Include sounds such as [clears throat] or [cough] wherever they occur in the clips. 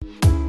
Thank you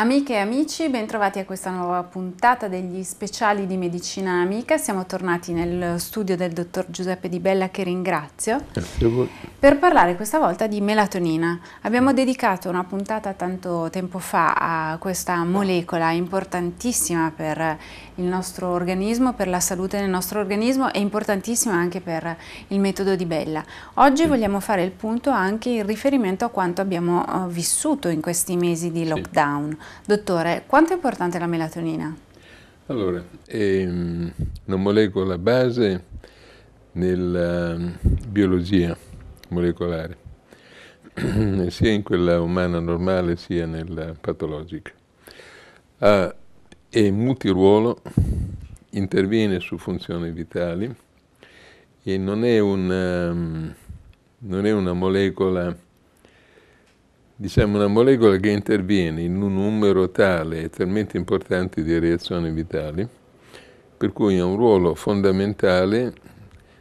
Amiche e amici, bentrovati a questa nuova puntata degli speciali di Medicina Amica. Siamo tornati nel studio del dottor Giuseppe Di Bella che ringrazio. Grazie a voi per parlare questa volta di melatonina. Abbiamo dedicato una puntata tanto tempo fa a questa molecola importantissima per il nostro organismo, per la salute del nostro organismo e importantissima anche per il metodo di Bella. Oggi sì. vogliamo fare il punto anche in riferimento a quanto abbiamo eh, vissuto in questi mesi di lockdown. Sì. Dottore, quanto è importante la melatonina? Allora, è ehm, una molecola base nella ehm, biologia molecolare, [clears throat] sia in quella umana normale sia nella patologica. Ha, è multiruolo, interviene su funzioni vitali e non è una, ehm, non è una molecola diciamo una molecola che interviene in un numero tale e talmente importante di reazioni vitali, per cui ha un ruolo fondamentale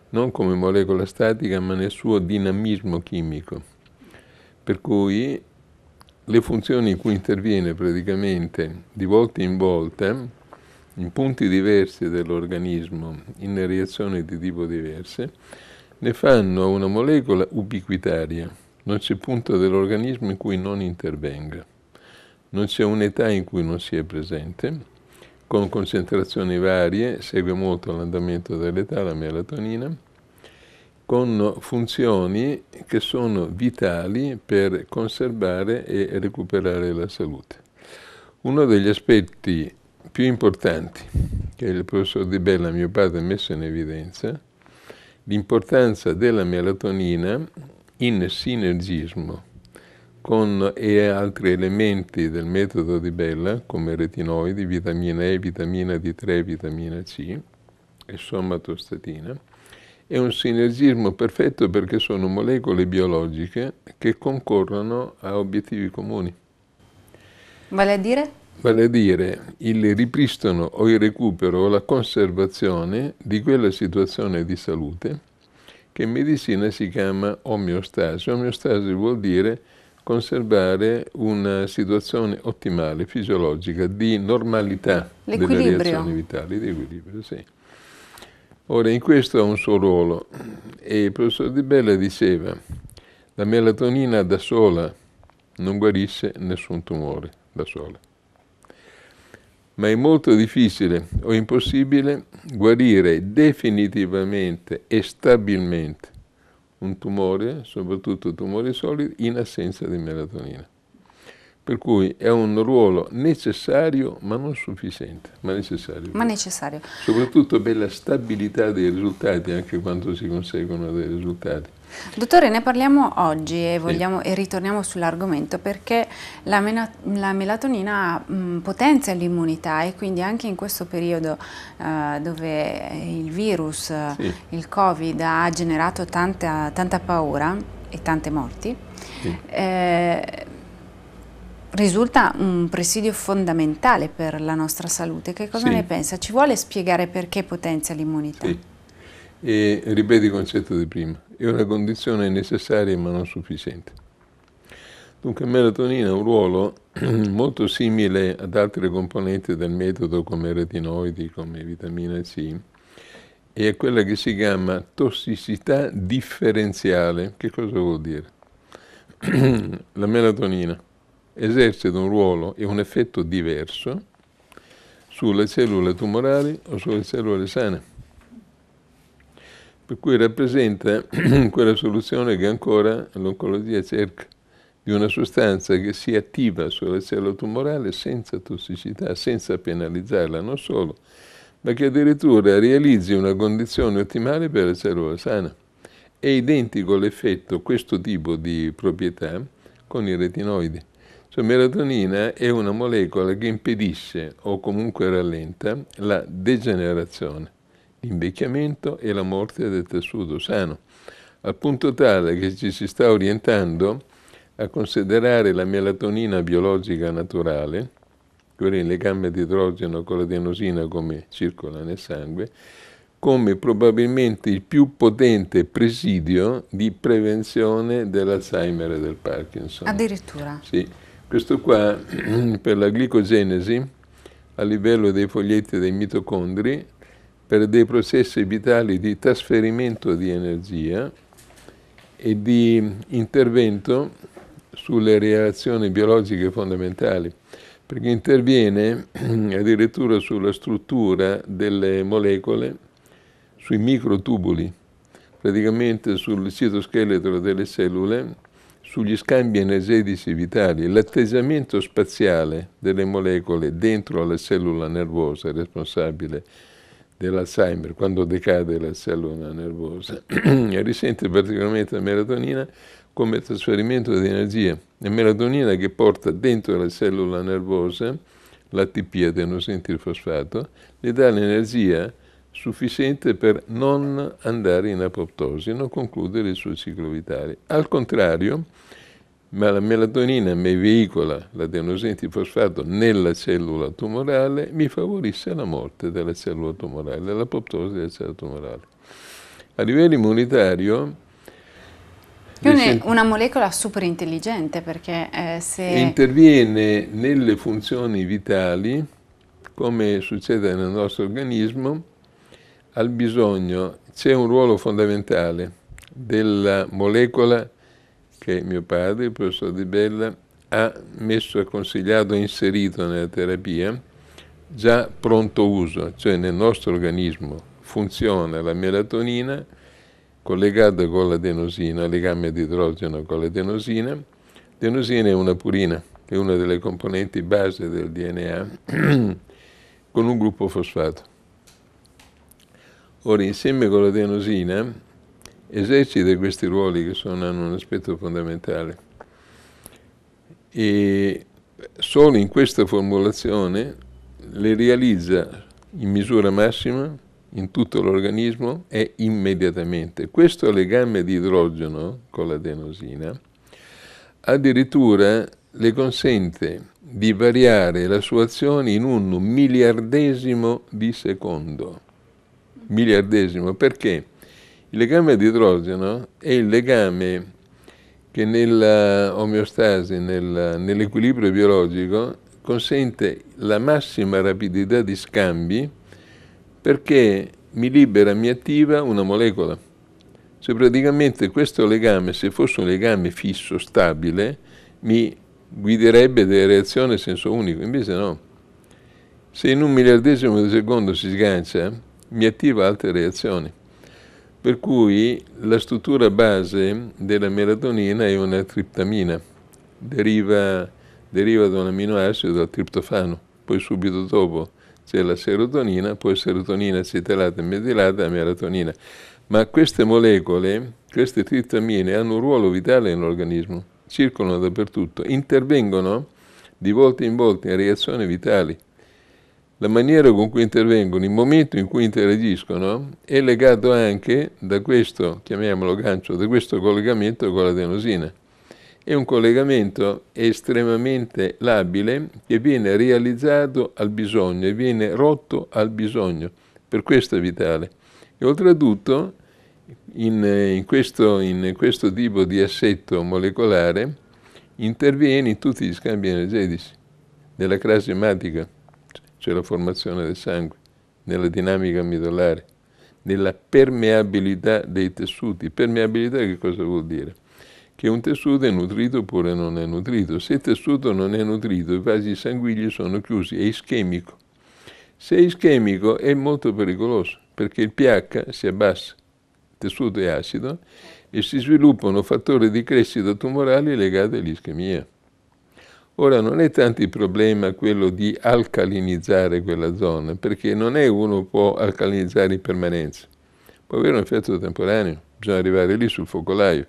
non come molecola statica, ma nel suo dinamismo chimico. Per cui le funzioni in cui interviene praticamente di volta in volta, in punti diversi dell'organismo, in reazioni di tipo diverse, ne fanno una molecola ubiquitaria. Non c'è punto dell'organismo in cui non intervenga, non c'è un'età in cui non sia presente con concentrazioni varie, segue molto l'andamento dell'età, la melatonina, con funzioni che sono vitali per conservare e recuperare la salute. Uno degli aspetti più importanti che il professor Di Bella, mio padre, ha messo in evidenza, l'importanza della melatonina in sinergismo con, e altri elementi del metodo di Bella, come retinoidi, vitamina E, vitamina D3, vitamina C e somatostatina, è un sinergismo perfetto perché sono molecole biologiche che concorrono a obiettivi comuni. Vale a dire? Vale a dire il ripristino o il recupero o la conservazione di quella situazione di salute che in medicina si chiama omeostasi. Omeostasi vuol dire conservare una situazione ottimale, fisiologica, di normalità delle reazioni vitali, di equilibrio, sì. Ora, in questo ha un suo ruolo, e il professor Di Bella diceva, la melatonina da sola non guarisce nessun tumore, da sola. Ma è molto difficile o impossibile guarire definitivamente e stabilmente un tumore, soprattutto tumori solidi, in assenza di melatonina. Per cui è un ruolo necessario ma non sufficiente, ma necessario. Ma necessario. Soprattutto per la stabilità dei risultati, anche quando si conseguono dei risultati. Dottore, ne parliamo oggi e, vogliamo, sì. e ritorniamo sull'argomento perché la, mena, la melatonina mh, potenzia l'immunità e quindi anche in questo periodo uh, dove il virus, sì. il Covid ha generato tanta, tanta paura e tante morti, sì. eh, risulta un presidio fondamentale per la nostra salute. Che cosa sì. ne pensa? Ci vuole spiegare perché potenzia l'immunità? Sì. E ripeto il concetto di prima, è una condizione necessaria ma non sufficiente. Dunque melatonina ha un ruolo [clears throat] molto simile ad altre componenti del metodo come retinoidi, come vitamina C, e è quella che si chiama tossicità differenziale. Che cosa vuol dire? [clears throat] la melatonina esercita un ruolo e un effetto diverso sulle cellule tumorali o sulle cellule sane. Per cui rappresenta [clears throat] quella soluzione che ancora l'oncologia cerca di una sostanza che si attiva sulla cellula tumorale senza tossicità, senza penalizzarla non solo, ma che addirittura realizzi una condizione ottimale per la cellula sana. È identico l'effetto, questo tipo di proprietà, con i retinoidi. Cioè, melatonina è una molecola che impedisce o comunque rallenta la degenerazione, l'invecchiamento e la morte del tessuto sano, al punto tale che ci si sta orientando a considerare la melatonina biologica naturale, quella in legame di idrogeno con la adenosina come circola nel sangue, come probabilmente il più potente presidio di prevenzione dell'Alzheimer e del Parkinson. Addirittura. Sì. Questo qua [clears throat] per la glicogenesi a livello dei foglietti dei mitocondri, per dei processi vitali di trasferimento di energia e di intervento sulle reazioni biologiche fondamentali, perché interviene [clears throat] addirittura sulla struttura delle molecole, sui microtubuli, praticamente sul citoscheletro delle cellule sugli scambi energetici vitali, l'attesamento spaziale delle molecole dentro la cellula nervosa responsabile dell'Alzheimer, quando decade la cellula nervosa, [clears throat] risente particolarmente la melatonina come trasferimento di energia. La melatonina che porta dentro la cellula nervosa l'ATP adenosintilfosfato, le dà l'energia sufficiente per non andare in apoptosi non concludere il suo ciclo vitale. Al contrario, ma la melatonina mi veicola l'adenosin fosfato nella cellula tumorale, mi favorisce la morte della cellula tumorale, l'apoptosi della cellula tumorale. A livello immunitario... È una, una molecola super intelligente perché eh, se... Interviene nelle funzioni vitali, come succede nel nostro organismo, al bisogno c'è un ruolo fondamentale della molecola che mio padre, il professor Di Bella, ha messo, consigliato, ha inserito nella terapia già pronto uso, cioè nel nostro organismo funziona la melatonina collegata con l'adenosina, legame di idrogeno con l'adenosina. L'adenosina è una purina, è una delle componenti base del DNA, [clears throat] con un gruppo fosfato. Ora, insieme con la denosina, esercita questi ruoli che sono, hanno un aspetto fondamentale. E solo in questa formulazione le realizza in misura massima in tutto l'organismo e immediatamente. Questo legame di idrogeno con la l'adenosina addirittura le consente di variare la sua azione in un miliardesimo di secondo miliardesimo, perché il legame di idrogeno è il legame che nella eh, omeostasi, nel, nell'equilibrio biologico, consente la massima rapidità di scambi perché mi libera, mi attiva una molecola. Se praticamente questo legame, se fosse un legame fisso, stabile, mi guiderebbe delle reazioni a senso unico, invece no. Se in un miliardesimo di secondo si sgancia, mi attiva altre reazioni. Per cui la struttura base della melatonina è una triptamina, deriva, deriva da un aminoacido, dal triptofano, poi subito dopo c'è la serotonina, poi serotonina acetilata e metilata e melatonina. Ma queste molecole, queste triptamine, hanno un ruolo vitale nell'organismo, circolano dappertutto, intervengono di volta in volta in reazioni vitali la maniera con cui intervengono, il momento in cui interagiscono, è legato anche da questo, chiamiamolo gancio, da questo collegamento con l'adenosina. È un collegamento estremamente labile che viene realizzato al bisogno e viene rotto al bisogno, per questo è vitale. E oltretutto, in, in, questo, in questo tipo di assetto molecolare, interviene in tutti gli scambi energetici della crasi ematica c'è la formazione del sangue, nella dinamica midollare, nella permeabilità dei tessuti. Permeabilità che cosa vuol dire? Che un tessuto è nutrito oppure non è nutrito. Se il tessuto non è nutrito, i vasi sanguigni sono chiusi, è ischemico. Se è ischemico è molto pericoloso, perché il pH si abbassa, il tessuto è acido, e si sviluppano fattori di crescita tumorali legati all'ischemia. Ora non è tanto il problema quello di alcalinizzare quella zona, perché non è uno può alcalinizzare in permanenza. Può avere un effetto temporaneo, bisogna arrivare lì sul focolaio,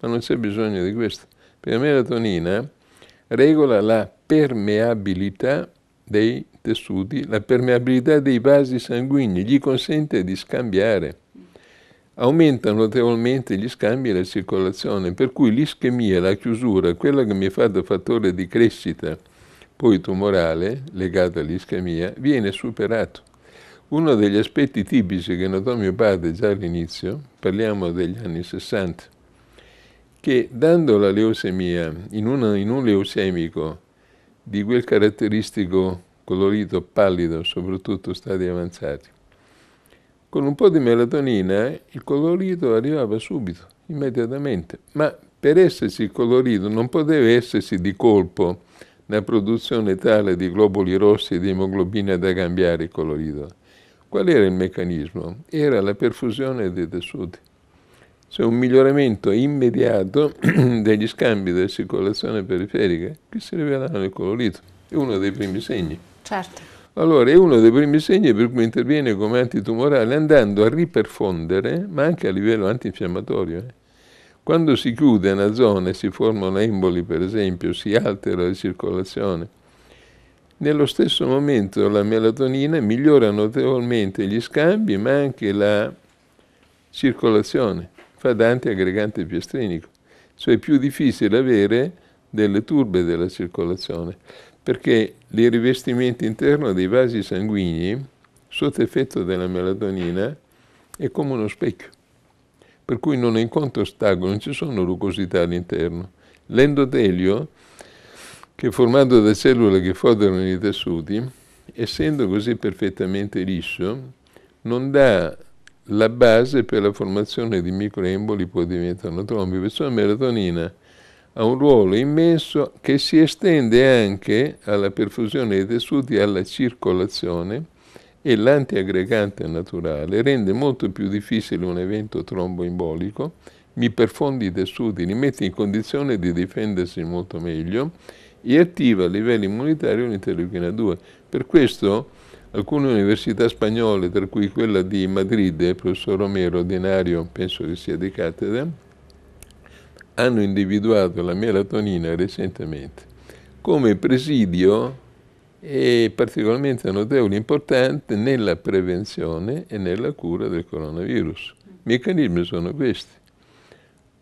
ma non c'è bisogno di questo. Perché la melatonina regola la permeabilità dei tessuti, la permeabilità dei vasi sanguigni, gli consente di scambiare aumenta notevolmente gli scambi e la circolazione, per cui l'ischemia, la chiusura, quella che mi è fatto fattore di crescita, poi tumorale, legato all'ischemia, viene superato. Uno degli aspetti tipici che notò mio padre già all'inizio, parliamo degli anni 60, che dando la leucemia in, una, in un leucemico di quel caratteristico colorito pallido, soprattutto stadi avanzati, con un po' di melatonina eh, il colorito arrivava subito, immediatamente, ma per essersi colorito non poteva essersi di colpo una produzione tale di globuli rossi e di emoglobina da cambiare il colorito. Qual era il meccanismo? Era la perfusione dei tessuti, cioè un miglioramento immediato [clears throat] degli scambi della circolazione periferica che si rivelano nel colorito. È uno dei primi segni. Certo. Allora è uno dei primi segni per cui interviene come antitumorale andando a riperfondere, ma anche a livello antinfiammatorio. Eh. Quando si chiude una zona e si formano emboli, per esempio, si altera la circolazione, nello stesso momento la melatonina migliora notevolmente gli scambi, ma anche la circolazione, fa da antiaggregante piastrinico. Cioè è più difficile avere delle turbe della circolazione, perché il rivestimento interno dei vasi sanguigni sotto effetto della melatonina è come uno specchio, per cui non incontra ostacoli, non ci sono rugosità all'interno. L'endotelio, che è formato da cellule che foderano i tessuti, essendo così perfettamente liscio, non dà la base per la formazione di microemboli, poi diventano trombi. Perciò la melatonina ha un ruolo immenso che si estende anche alla perfusione dei tessuti alla circolazione e l'antiaggregante naturale rende molto più difficile un evento tromboimbolico, mi perfondi i tessuti, li mette in condizione di difendersi molto meglio e attiva a livello immunitario l'interleuchina 2. Per questo alcune università spagnole, tra cui quella di Madrid, il professor Romero, ordinario, penso che sia di cattedra, hanno individuato la melatonina recentemente come presidio e particolarmente notevole importante nella prevenzione e nella cura del coronavirus. I meccanismi sono questi.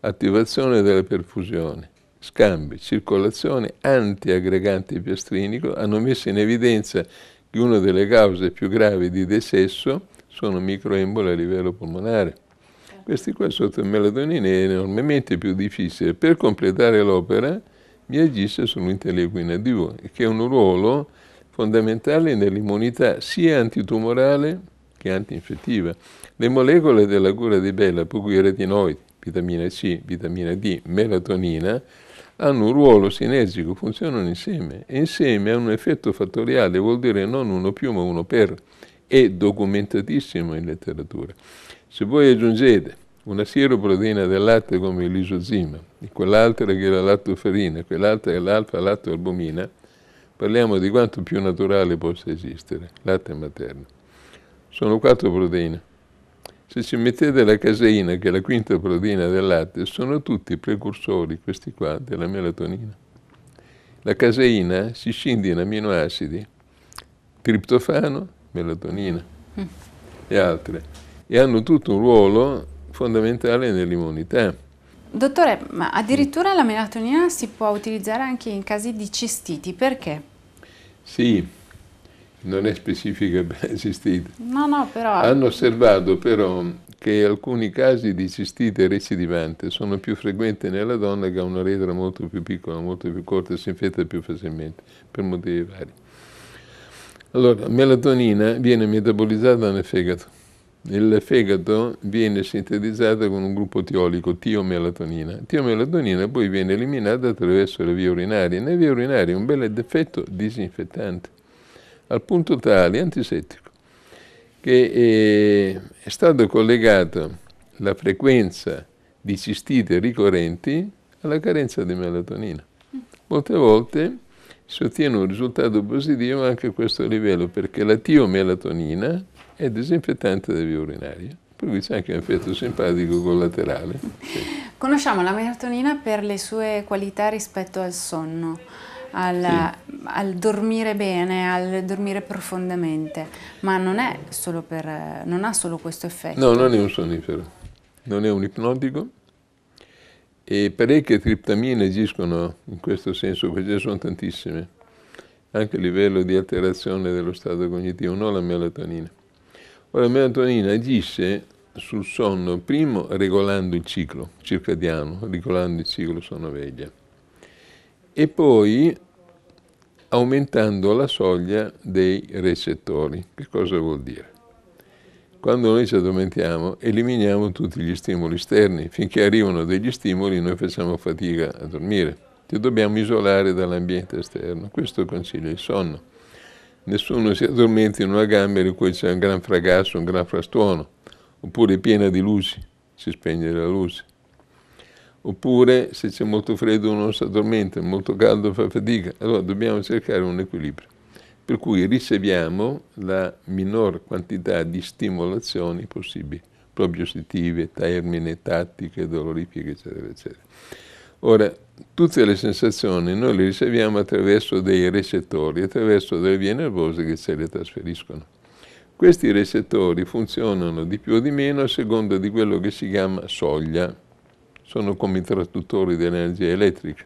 Attivazione della perfusione, scambi, circolazione antiaggregante piastrinico hanno messo in evidenza che una delle cause più gravi di decesso sono microembole a livello polmonare. Questi qua sotto il melatonina è enormemente più difficile. Per completare l'opera mi agisce sull'interleuchina 2, che ha un ruolo fondamentale nell'immunità sia antitumorale che antinfettiva. Le molecole della cura di Bella, per cui retinoidi, vitamina C, vitamina D, melatonina, hanno un ruolo sinergico, funzionano insieme e insieme hanno un effetto fattoriale, vuol dire non uno più ma uno per, è documentatissimo in letteratura. Se voi aggiungete una sieroproteina del latte come l'isozima, e quell'altra che è la lattoferina, quell'altra che è l'alfa-lattoalbumina, parliamo di quanto più naturale possa esistere, latte materno. Sono quattro proteine. Se ci mettete la caseina, che è la quinta proteina del latte, sono tutti precursori, questi qua, della melatonina. La caseina si scinde in aminoacidi, triptofano, melatonina mm. e altre, e hanno tutto un ruolo fondamentale nell'immunità. Dottore, ma addirittura la melatonina si può utilizzare anche in casi di cistiti, perché? Sì, non è specifica per [laughs] cistite. No, no, però... Hanno osservato però che alcuni casi di cistite recidivante sono più frequenti nella donna che ha una retra molto più piccola, molto più corta e si infetta più facilmente, per motivi vari. Allora, la melatonina viene metabolizzata nel fegato il fegato viene sintetizzato con un gruppo tiolico, tiomelatonina. Tiomelatonina poi viene eliminata attraverso le vie urinarie. Nelle vie urinarie è un bel effetto disinfettante, al punto tale, antisettico, che è, eh, è stato collegato la frequenza di cistite ricorrenti alla carenza di melatonina. Molte volte si ottiene un risultato positivo anche a questo livello, perché la tiomelatonina è disinfettante delle vie urinarie, eh? per cui c'è anche un effetto simpatico collaterale. Sì. Conosciamo la melatonina per le sue qualità rispetto al sonno. Al, sì. al, dormire bene, al dormire profondamente, ma non, per, non, ha solo questo effetto. No, non è un sonnifero, non è un ipnotico e parecchie triptamine agiscono in questo senso, perché ce ne sono tantissime, anche a livello di alterazione dello stato cognitivo, non la melatonina. Ora, la melatonina agisce sul sonno, primo regolando il ciclo circadiano, regolando il ciclo sonno-veglia, e poi aumentando la soglia dei recettori. Che cosa vuol dire? Quando noi ci addormentiamo eliminiamo tutti gli stimoli esterni, finché arrivano degli stimoli noi facciamo fatica a dormire, ci dobbiamo isolare dall'ambiente esterno, questo consiglia il sonno nessuno si addormenta in una gamba in cui c'è un gran fragasso, un gran frastuono, oppure piena di luci, si spegne la luce. Oppure se c'è molto freddo uno si addormenta, molto caldo fa fatica. Allora dobbiamo cercare un equilibrio. Per cui riceviamo la minor quantità di stimolazioni possibili, propriosettive, termine, tattiche, dolorifiche, eccetera, eccetera. Ora, tutte le sensazioni noi le riceviamo attraverso dei recettori, attraverso delle vie nervose che se le trasferiscono. Questi recettori funzionano di più o di meno a seconda di quello che si chiama soglia, sono come i traduttori dell'energia elettrica.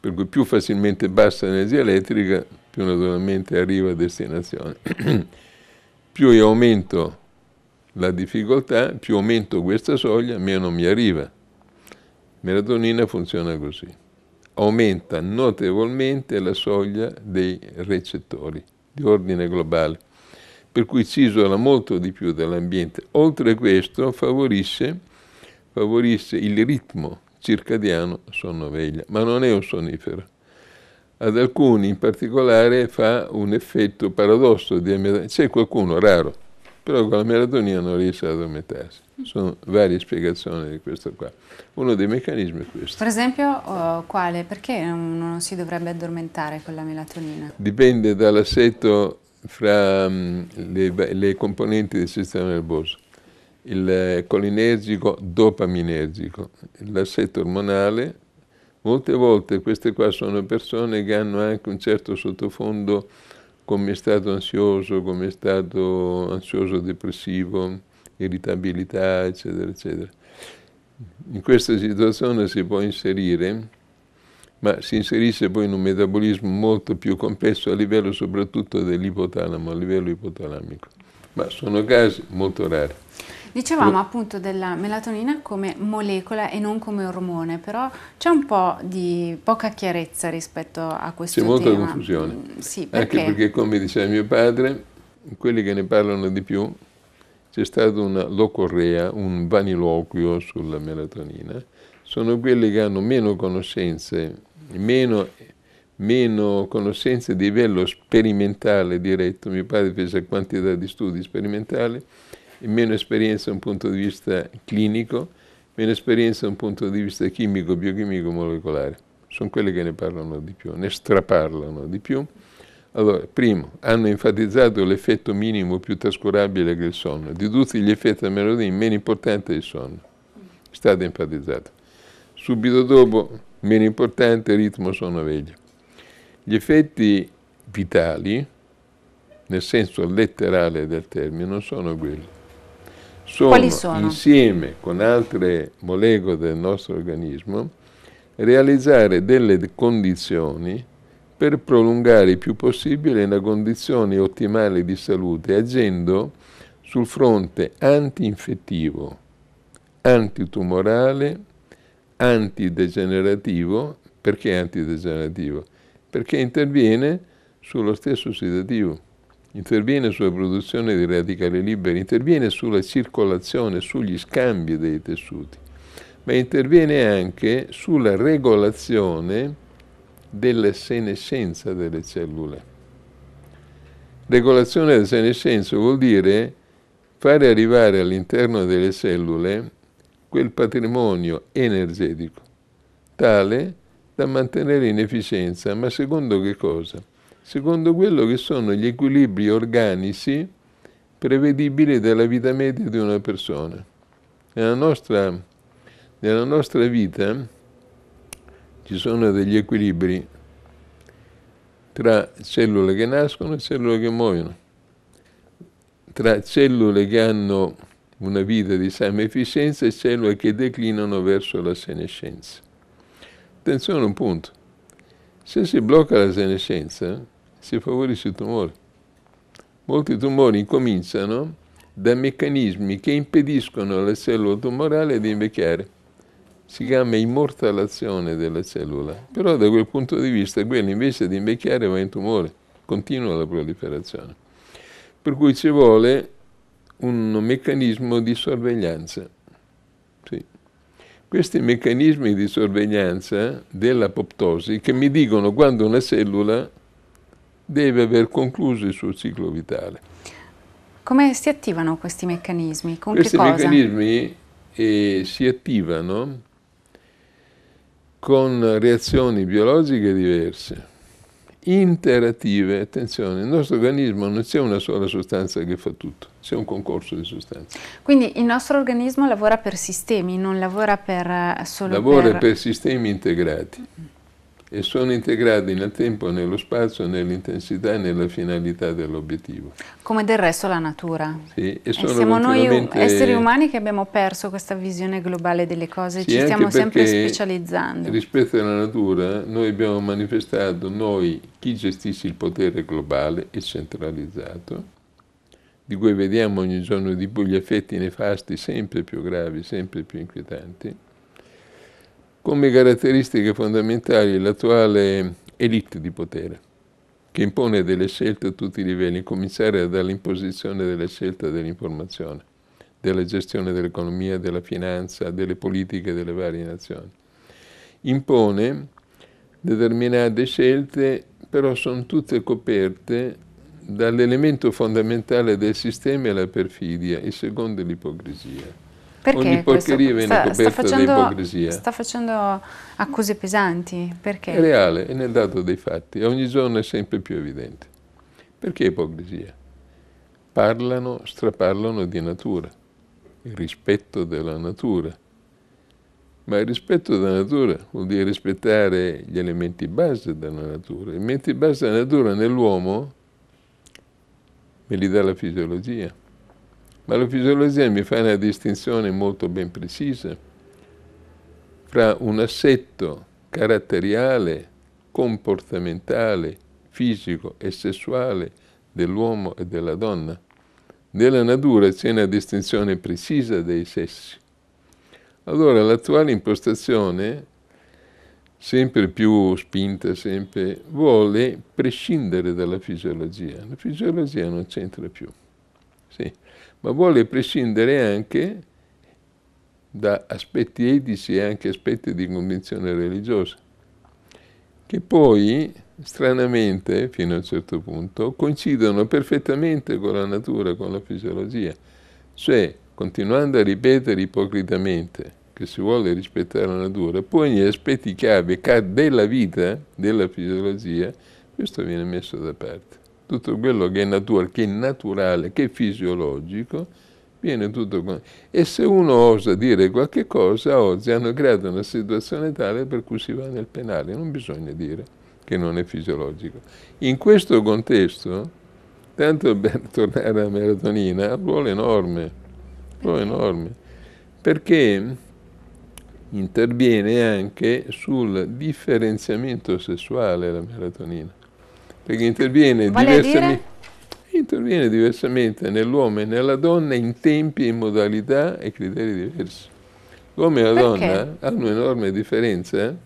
Per cui più facilmente bassa l'energia elettrica, più naturalmente arriva a destinazione. [clears throat] più io aumento la difficoltà, più aumento questa soglia, meno mi arriva melatonina funziona così. Aumenta notevolmente la soglia dei recettori di ordine globale, per cui si isola molto di più dall'ambiente. Oltre a questo favorisce, favorisce il ritmo circadiano sonnoveglia, ma non è un sonnifero. Ad alcuni in particolare fa un effetto paradosso di C'è qualcuno raro però con la melatonina non riesce ad addormentarsi. Sono varie spiegazioni di questo qua. Uno dei meccanismi è questo. Per esempio, oh, quale? Perché non, non si dovrebbe addormentare con la melatonina? Dipende dall'assetto fra um, le, le, componenti del sistema nervoso. Il eh, colinergico, dopaminergico, l'assetto ormonale. Molte volte queste qua sono persone che hanno anche un certo sottofondo come è stato ansioso, come è stato ansioso depressivo, irritabilità, eccetera, eccetera. In questa situazione si può inserire, ma si inserisce poi in un metabolismo molto più complesso a livello soprattutto dell'ipotalamo, a livello ipotalamico. Ma sono casi molto rari. Dicevamo appunto della melatonina come molecola e non come ormone, però c'è un po' di poca chiarezza rispetto a questo c'è tema. C'è molta confusione. Mm, sì, perché? Anche perché, come diceva mio padre, quelli che ne parlano di più, c'è stata una locorrea, un vaniloquio sulla melatonina, sono quelli che hanno meno conoscenze, meno meno conoscenze di livello sperimentale diretto, mio padre fece quantità di studi sperimentali, e meno esperienza da un punto di vista clinico, meno esperienza da un punto di vista chimico, biochimico, molecolare. Sono quelle che ne parlano di più, ne straparlano di più. Allora, primo, hanno enfatizzato l'effetto minimo più trascurabile che il sonno. Di tutti gli effetti della melodia, meno importante è il sonno. È stato enfatizzato. Subito dopo, meno importante, ritmo sonno veglia. Gli effetti vitali, nel senso letterale del termine, non sono quelli sono, sono, insieme con altre molecole del nostro organismo realizzare delle condizioni per prolungare il più possibile una condizione ottimale di salute agendo sul fronte antinfettivo, antitumorale, antidegenerativo. Perché antidegenerativo? Perché interviene sullo stesso sedativo interviene sulla produzione di radicali liberi, interviene sulla circolazione, sugli scambi dei tessuti, ma interviene anche sulla regolazione della senescenza delle cellule. Regolazione della senescenza vuol dire fare arrivare all'interno delle cellule quel patrimonio energetico tale da mantenere in efficienza, ma secondo che cosa? secondo quello che sono gli equilibri organici prevedibili della vita media di una persona. Nella nostra, nella nostra vita ci sono degli equilibri tra cellule che nascono e cellule che muoiono, tra cellule che hanno una vita di sana efficienza e cellule che declinano verso la senescenza. Attenzione a un punto, se si blocca la senescenza, si favorisce il tumore. Molti tumori cominciano da meccanismi che impediscono alla cellula tumorale di invecchiare. Si chiama immortalazione della cellula. Però da quel punto di vista quella invece di invecchiare va in tumore, continua la proliferazione. Per cui ci vuole un meccanismo di sorveglianza. Sì. Questi meccanismi di sorveglianza dell'apoptosi che mi dicono quando una cellula deve aver concluso il suo ciclo vitale. Come si attivano questi meccanismi? Con questi meccanismi eh, si attivano con reazioni biologiche diverse, interattive. Attenzione, nel nostro organismo non c'è una sola sostanza che fa tutto, c'è un concorso di sostanze. Quindi il nostro organismo lavora per sistemi, non lavora per eh, solo lavora per... Lavora per sistemi integrati e sono integrati nel tempo, nello spazio, nell'intensità e nella finalità dell'obiettivo. Come del resto la natura. Sì, e eh, sono e siamo continuamente... noi esseri umani che abbiamo perso questa visione globale delle cose, sì, ci stiamo sempre specializzando. Rispetto alla natura noi abbiamo manifestato, noi chi gestisce il potere globale e centralizzato, di cui vediamo ogni giorno di più gli effetti nefasti sempre più gravi, sempre più inquietanti, come caratteristiche fondamentali l'attuale elite di potere, che impone delle scelte a tutti i livelli, cominciare dall'imposizione delle scelte dell'informazione, della gestione dell'economia, della finanza, delle politiche delle varie nazioni. Impone determinate scelte, però sono tutte coperte dall'elemento fondamentale del sistema è la perfidia e secondo l'ipocrisia. Perché Ogni porcheria viene sta, coperta sta facendo, da ipocrisia. Sta facendo accuse pesanti, perché? È reale, è nel dato dei fatti, ogni giorno è sempre più evidente. Perché ipocrisia? Parlano, straparlano di natura, il rispetto della natura. Ma il rispetto della natura vuol dire rispettare gli elementi base della natura. Gli elementi base della natura nell'uomo me li dà la fisiologia ma la fisiologia mi fa una distinzione molto ben precisa fra un assetto caratteriale, comportamentale, fisico e sessuale dell'uomo e della donna. Nella natura c'è una distinzione precisa dei sessi. Allora l'attuale impostazione, sempre più spinta, sempre, vuole prescindere dalla fisiologia. La fisiologia non c'entra più. Sì ma vuole prescindere anche da aspetti etici e anche aspetti di convinzione religiosa, che poi, stranamente, fino a un certo punto, coincidono perfettamente con la natura, con la fisiologia. Cioè, continuando a ripetere ipocritamente che si vuole rispettare la natura, poi gli aspetti chiave della vita, della fisiologia, questo viene messo da parte tutto quello che è naturale, che è, naturale, che è fisiologico, viene tutto con... E se uno osa dire qualche cosa, oggi hanno creato una situazione tale per cui si va nel penale, non bisogna dire che non è fisiologico. In questo contesto, tanto per [laughs] tornare alla melatonina, ha un ruolo enorme, un ruolo enorme, perché interviene anche sul differenziamento sessuale la melatonina perché interviene vale diversamente interviene diversamente nell'uomo e nella donna in tempi, e modalità e criteri diversi. L'uomo e la Perché? donna hanno un'enorme differenza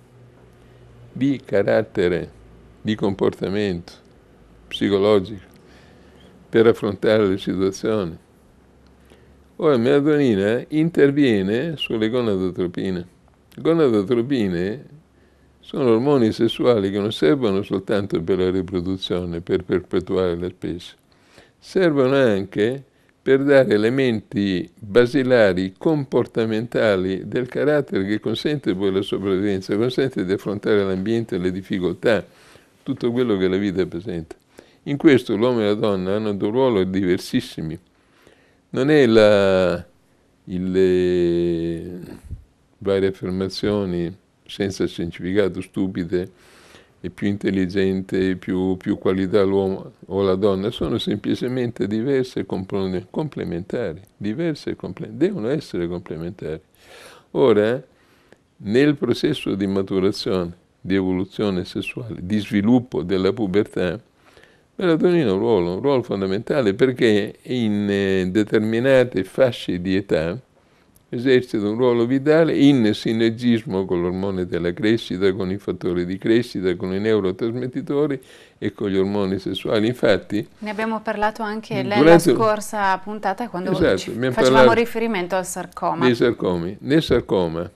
di carattere, di comportamento psicologico per affrontare le situazioni. Ora, la melatonina interviene sulle gonadotropine. Le gonadotropine sono ormoni sessuali che non servono soltanto per la riproduzione, per perpetuare la specie, servono anche per dare elementi basilari comportamentali del carattere che consente poi la sopravvivenza, consente di affrontare l'ambiente, le difficoltà, tutto quello che la vita presenta. In questo l'uomo e la donna hanno due ruoli diversissimi. Non è la, il, le varie affermazioni senza significato stupide, e più intelligente, e più, più qualità l'uomo o la donna, sono semplicemente diverse e complementari, diverse e complementari, devono essere complementari. Ora, nel processo di maturazione, di evoluzione sessuale, di sviluppo della pubertà, Melatonina ha un ruolo, un ruolo fondamentale perché in eh, determinate fasce di età esercita un ruolo vitale in sinergismo con l'ormone della crescita, con i fattori di crescita, con i neurotrasmettitori e con gli ormoni sessuali. Infatti, ne abbiamo parlato anche mm, durante... la scorsa puntata quando esatto, facevamo riferimento al sarcoma. Nei sarcomi. Nel sarcoma,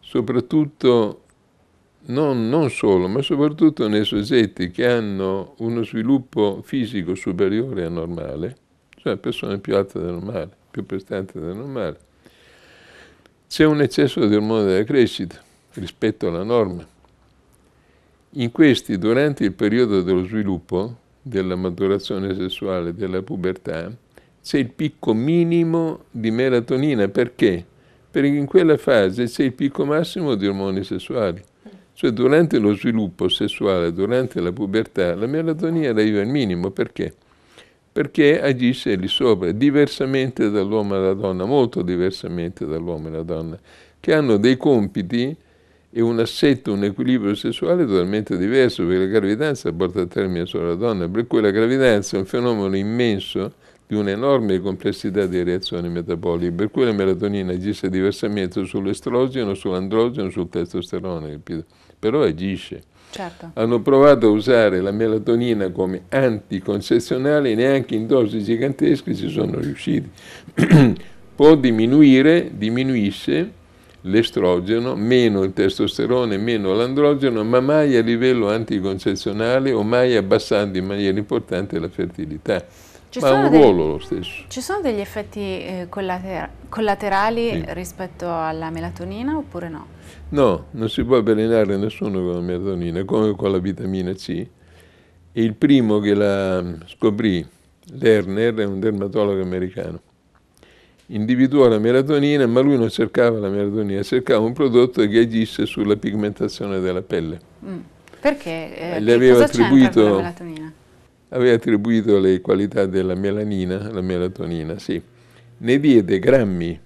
soprattutto non, non, solo, ma soprattutto nei soggetti che hanno uno sviluppo fisico superiore a normale, cioè persone più alte del normale, più prestanti del normale, c'è un eccesso di ormone della crescita rispetto alla norma. In questi, durante il periodo dello sviluppo, della maturazione sessuale, della pubertà, c'è il picco minimo di melatonina. Perché? Perché in quella fase c'è il picco massimo di ormoni sessuali. Cioè durante lo sviluppo sessuale, durante la pubertà, la melatonina arriva al minimo. Perché? perché agisce lì sopra, diversamente dall'uomo e dalla donna, molto diversamente dall'uomo e dalla donna, che hanno dei compiti e un assetto, un equilibrio sessuale totalmente diverso, perché la gravidanza porta a termine solo la donna, per cui la gravidanza è un fenomeno immenso di un'enorme complessità di reazioni metaboliche, per cui la melatonina agisce diversamente sull'estrogeno, sull'androgeno, sul testosterone, capito? però agisce. Certo. Hanno provato a usare la melatonina come anticoncezionale e neanche in dosi gigantesche ci sono riusciti. [clears throat] Può diminuire, diminuisce l'estrogeno, meno il testosterone, meno l'androgeno, ma mai a livello anticoncezionale o mai abbassando in maniera importante la fertilità. Ci ma ha un ruolo lo stesso. Ci sono degli effetti eh, collater- collaterali sì. rispetto alla melatonina oppure no? No, non si può avvelenare nessuno con la melatonina, come con la vitamina C. Il primo che la scoprì, Lerner, è un dermatologo americano. Individuò la melatonina, ma lui non cercava la melatonina, cercava un prodotto che agisse sulla pigmentazione della pelle. Mm. Perché? Eh, Gli aveva attribuito, la melatonina? Aveva attribuito le qualità della melanina la melatonina, sì. Ne diede grammi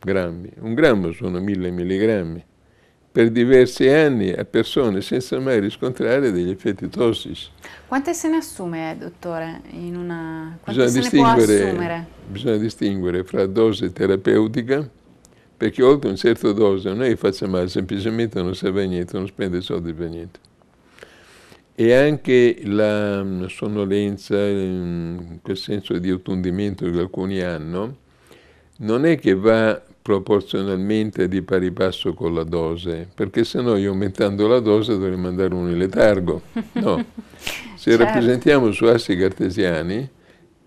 grammi, un grammo sono mille milligrammi, per diversi anni a persone senza mai riscontrare degli effetti tossici. Quante se ne assume, dottore? in Una... Bisogna, distinguere, bisogna distinguere fra dose terapeutica, perché oltre una certa dose non è che faccia male, semplicemente non serve a niente, non spende soldi per niente. E anche la mm, sonnolenza, mm, quel senso di attundimento che alcuni hanno, non è che va proporzionalmente di pari passo con la dose, perché sennò io aumentando la dose dovrei mandare uno in letargo. No, [laughs] se certo. rappresentiamo su assi cartesiani,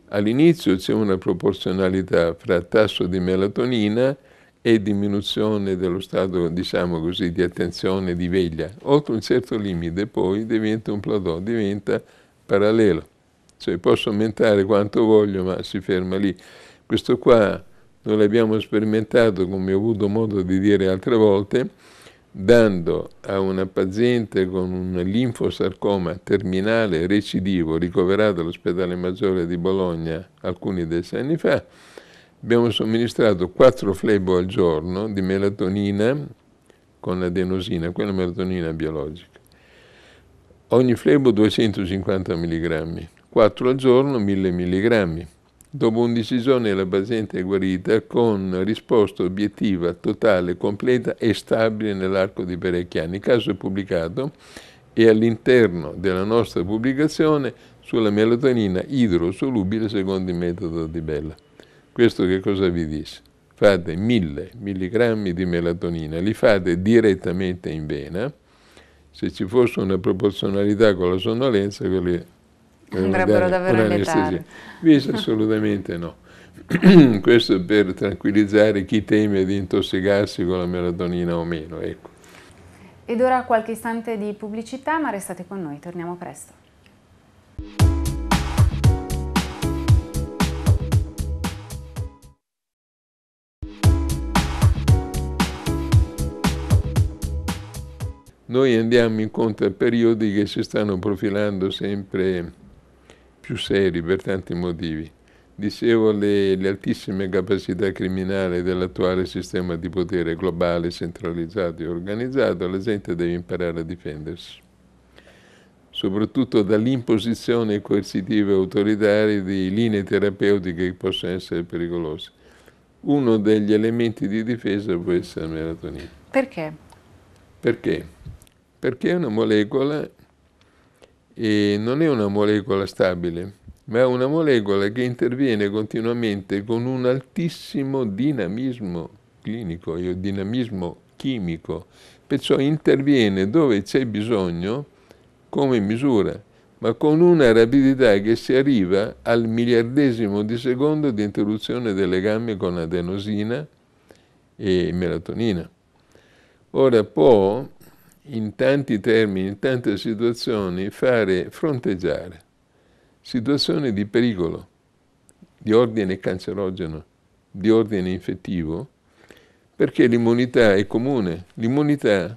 all'inizio c'è una proporzionalità fra tasso di melatonina e diminuzione dello stato, diciamo così, di attenzione, di veglia. Oltre un certo limite poi diventa un plateau, diventa parallelo. Cioè posso aumentare quanto voglio, ma si ferma lì. Questo qua noi l'abbiamo sperimentato, come ho avuto modo di dire altre volte, dando a una paziente con un linfosarcoma terminale recidivo ricoverato all'ospedale maggiore di Bologna alcuni decenni fa, abbiamo somministrato quattro flebo al giorno di melatonina con adenosina, quella melatonina biologica. Ogni flebo 250 mg, 4 al giorno 1000 mg. Dopo 11 giorni la paziente è guarita con risposta obiettiva, totale, completa e stabile nell'arco di parecchi anni. Il caso è pubblicato e all'interno della nostra pubblicazione sulla melatonina idrosolubile secondo il metodo di Bella. Questo che cosa vi dice? Fate 1000 mg di melatonina, li fate direttamente in vena, se ci fosse una proporzionalità con la sonnolenza, quelle eh, Andrebbero una, davvero all'età. Invece assolutamente no. [clears throat] Questo per tranquillizzare chi teme di intossicarsi con la melatonina o meno. Ecco. Ed ora qualche istante di pubblicità, ma restate con noi, torniamo presto. Noi andiamo incontro a periodi che si stanno profilando sempre più seri per tanti motivi. Dicevo le, le altissime capacità criminali dell'attuale sistema di potere globale, centralizzato e organizzato, la gente deve imparare a difendersi soprattutto dall'imposizione coercitiva e autoritaria di linee terapeutiche che possono essere pericolose. Uno degli elementi di difesa può essere la melatonina. Perché? Perché? Perché è una molecola e non è una molecola stabile, ma è una molecola che interviene continuamente con un altissimo dinamismo clinico, io dinamismo chimico, perciò interviene dove c'è bisogno come misura, ma con una rapidità che si arriva al miliardesimo di secondo di interruzione del legame con adenosina e melatonina. Ora può in tanti termini, in tante situazioni, fare fronteggiare situazioni di pericolo, di ordine cancerogeno, di ordine infettivo, perché l'immunità è comune, l'immunità,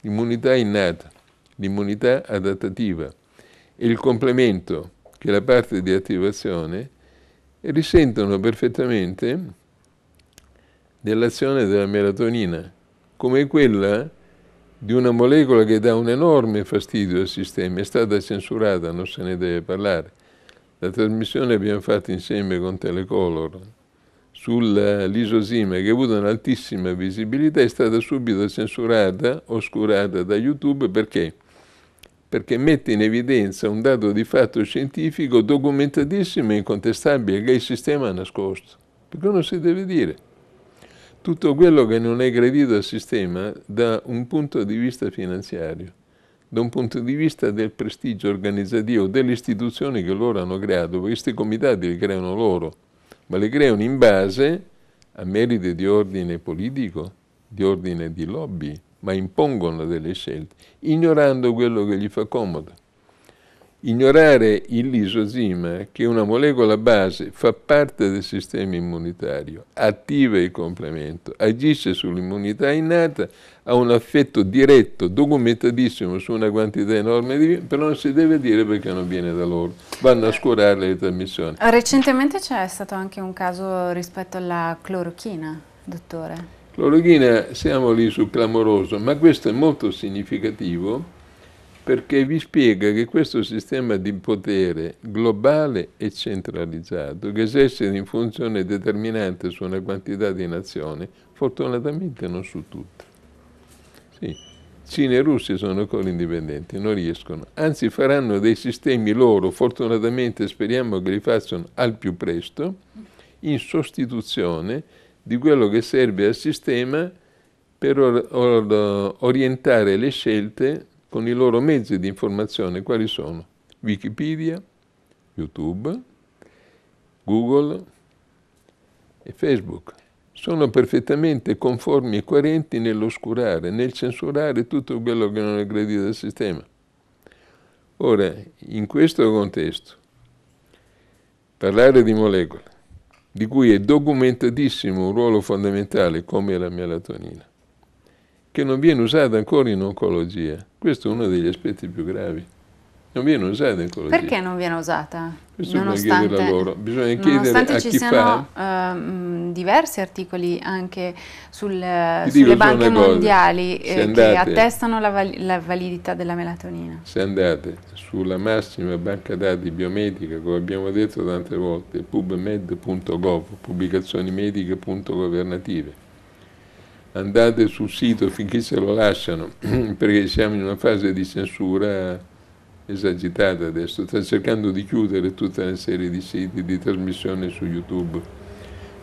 l'immunità innata, l'immunità adattativa e il complemento, che è la parte di attivazione, risentono perfettamente dell'azione della melatonina, come quella che di una molecola che dà un enorme fastidio al sistema, è stata censurata, non se ne deve parlare. La trasmissione abbiamo fatto insieme con Telecolor sull'isosima che ha avuto un'altissima visibilità è stata subito censurata, oscurata da YouTube perché? Perché mette in evidenza un dato di fatto scientifico documentatissimo e incontestabile che il sistema ha nascosto, perché non si deve dire tutto quello che non è gradito al sistema da un punto di vista finanziario, da un punto di vista del prestigio organizzativo delle istituzioni che loro hanno creato, perché questi comitati li creano loro, ma li creano in base a meriti di ordine politico, di ordine di lobby, ma impongono delle scelte, ignorando quello che gli fa comodo. Ignorare l'isosima, che è una molecola base, fa parte del sistema immunitario, attiva il complemento, agisce sull'immunità innata, ha un affetto diretto, documentatissimo su una quantità enorme di virus, però non si deve dire perché non viene da loro, vanno a scorare le trasmissioni. Ah, recentemente c'è stato anche un caso rispetto alla clorochina, dottore. Clorochina, siamo lì sul clamoroso, ma questo è molto significativo perché vi spiega che questo sistema di potere globale e centralizzato, che esercita in funzione determinante su una quantità di nazioni, fortunatamente non su tutte. Sì. Cina e Russia sono ancora indipendenti, non riescono. Anzi, faranno dei sistemi loro, fortunatamente speriamo che li facciano al più presto, in sostituzione di quello che serve al sistema per or- or- orientare le scelte con i loro mezzi di informazione quali sono Wikipedia, YouTube, Google e Facebook. Sono perfettamente conformi e coerenti nell'oscurare, nel censurare tutto quello che non è gradito al sistema. Ora, in questo contesto, parlare di molecole, di cui è documentatissimo un ruolo fondamentale come la melatonina, che non viene usata ancora in oncologia. Questo è uno degli aspetti più gravi. Non viene usata in oncologia. Perché non viene usata? Questo nonostante, bisogna chiedere loro. Bisogna chiedere a ci chi siano fa. Uh, diversi articoli anche sul, sulle banche mondiali eh, andate, che attestano la, val- la, validità della melatonina. Se andate sulla massima banca dati biomedica, come abbiamo detto tante volte, pubmed.gov, pubblicazionimediche.governative, andate sul sito finché se lo lasciano, [clears throat] perché siamo in una fase di censura esagitata adesso, sta cercando di chiudere tutta una serie di siti di trasmissione su YouTube,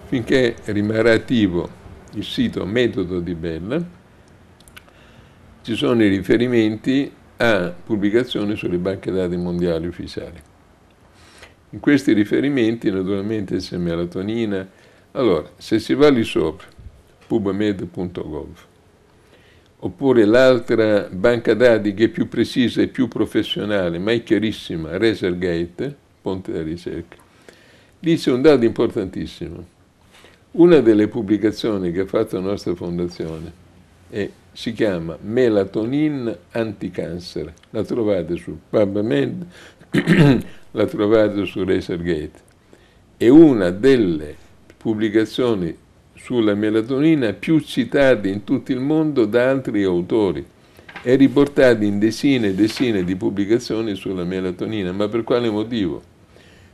finché rimarrà attivo il sito Metodo di Bella, ci sono i riferimenti a pubblicazioni sulle banche dati mondiali ufficiali. In questi riferimenti naturalmente c'è melatonina, allora se si va lì sopra pubamed.gov. Oppure l'altra banca dati che è più precisa e più professionale, ma è chiarissima, Resergate, Ponte della Ricerca. Lì c'è un dato importantissimo. Una delle pubblicazioni che ha fatto la nostra fondazione è, si chiama Melatonin Anticancer. La trovate su PubMed, [coughs] la trovate su Razorgate. È una delle pubblicazioni sulla melatonina più citati in tutto il mondo da altri autori e riportati in decine e decine di pubblicazioni sulla melatonina. Ma per quale motivo?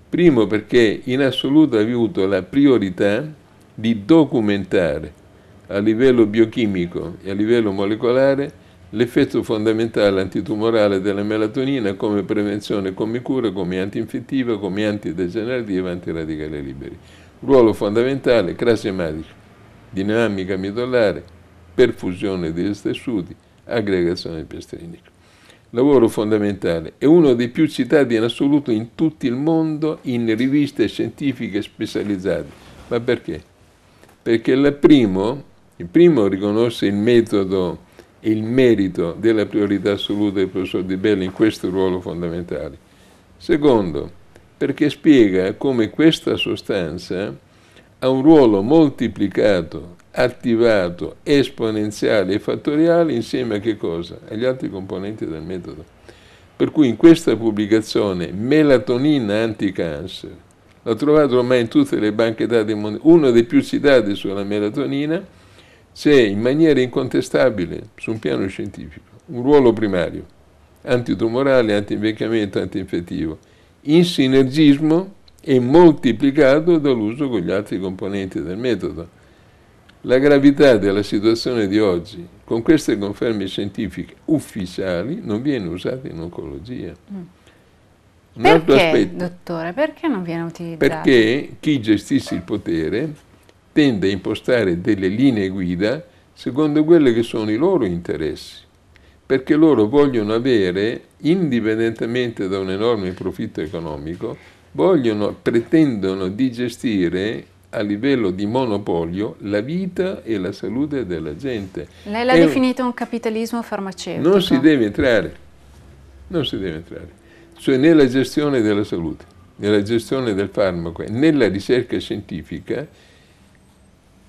Primo perché in assoluto ha avuto la priorità di documentare a livello biochimico e a livello molecolare l'effetto fondamentale antitumorale della melatonina come prevenzione, come cura, come antinfettiva, come antidegenerativa, antiradicale liberi. Ruolo fondamentale, crasi ematici dinamica midollare, perfusione dei tessuti, aggregazione piastrinica. Lavoro fondamentale, è uno dei più citati in assoluto in tutto il mondo in riviste scientifiche specializzate. Ma perché? Perché la primo, il primo riconosce il metodo e il merito della priorità assoluta del professor Di Belli in questo ruolo fondamentale. Secondo, perché spiega come questa sostanza ha un ruolo moltiplicato, attivato, esponenziale e fattoriale insieme a che cosa? Agli altri componenti del metodo. Per cui in questa pubblicazione Melatonina anticancer, l'ho trovato ormai in tutte le banche dati mondiali, uno dei più citati sulla melatonina, c'è in maniera incontestabile su un piano scientifico un ruolo primario, antitumorale, antinvecchiamento, antinfettivo, in sinergismo e moltiplicato dall'uso con gli altri componenti del metodo. La gravità della situazione di oggi, con queste conferme scientifiche ufficiali, non viene usata in oncologia. Mm. Un altro aspetto, dottore, perché non viene utilizzata? Perché chi gestisce il potere tende a impostare delle linee guida secondo quelli che sono i loro interessi, perché loro vogliono avere, indipendentemente da un enorme profitto economico, vogliono, pretendono di gestire a livello di monopolio la vita e la salute della gente. Lei l'ha è definito un capitalismo farmaceutico. Non si deve entrare, non si deve entrare, cioè nella gestione della salute, nella gestione del farmaco, nella ricerca scientifica,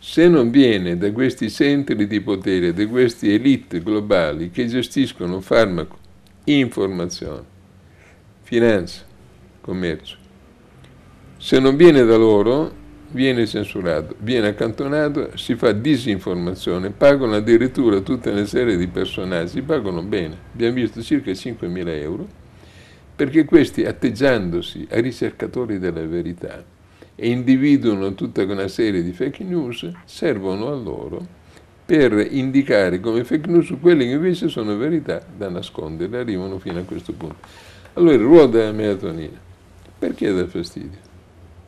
se non viene da questi centri di potere, da queste elite globali che gestiscono farmaco, informazione, finanza, commercio, se non viene da loro, viene censurato, viene accantonato, si fa disinformazione, pagano addirittura tutta una serie di personaggi, pagano bene, abbiamo visto circa 5.000 euro, perché questi atteggiandosi a ricercatori della verità e individuano tutta una serie di fake news, servono a loro per indicare come fake news quelle che invece sono verità da nascondere, arrivano fino a questo punto. Allora il ruolo della melatonina, perché dà fastidio?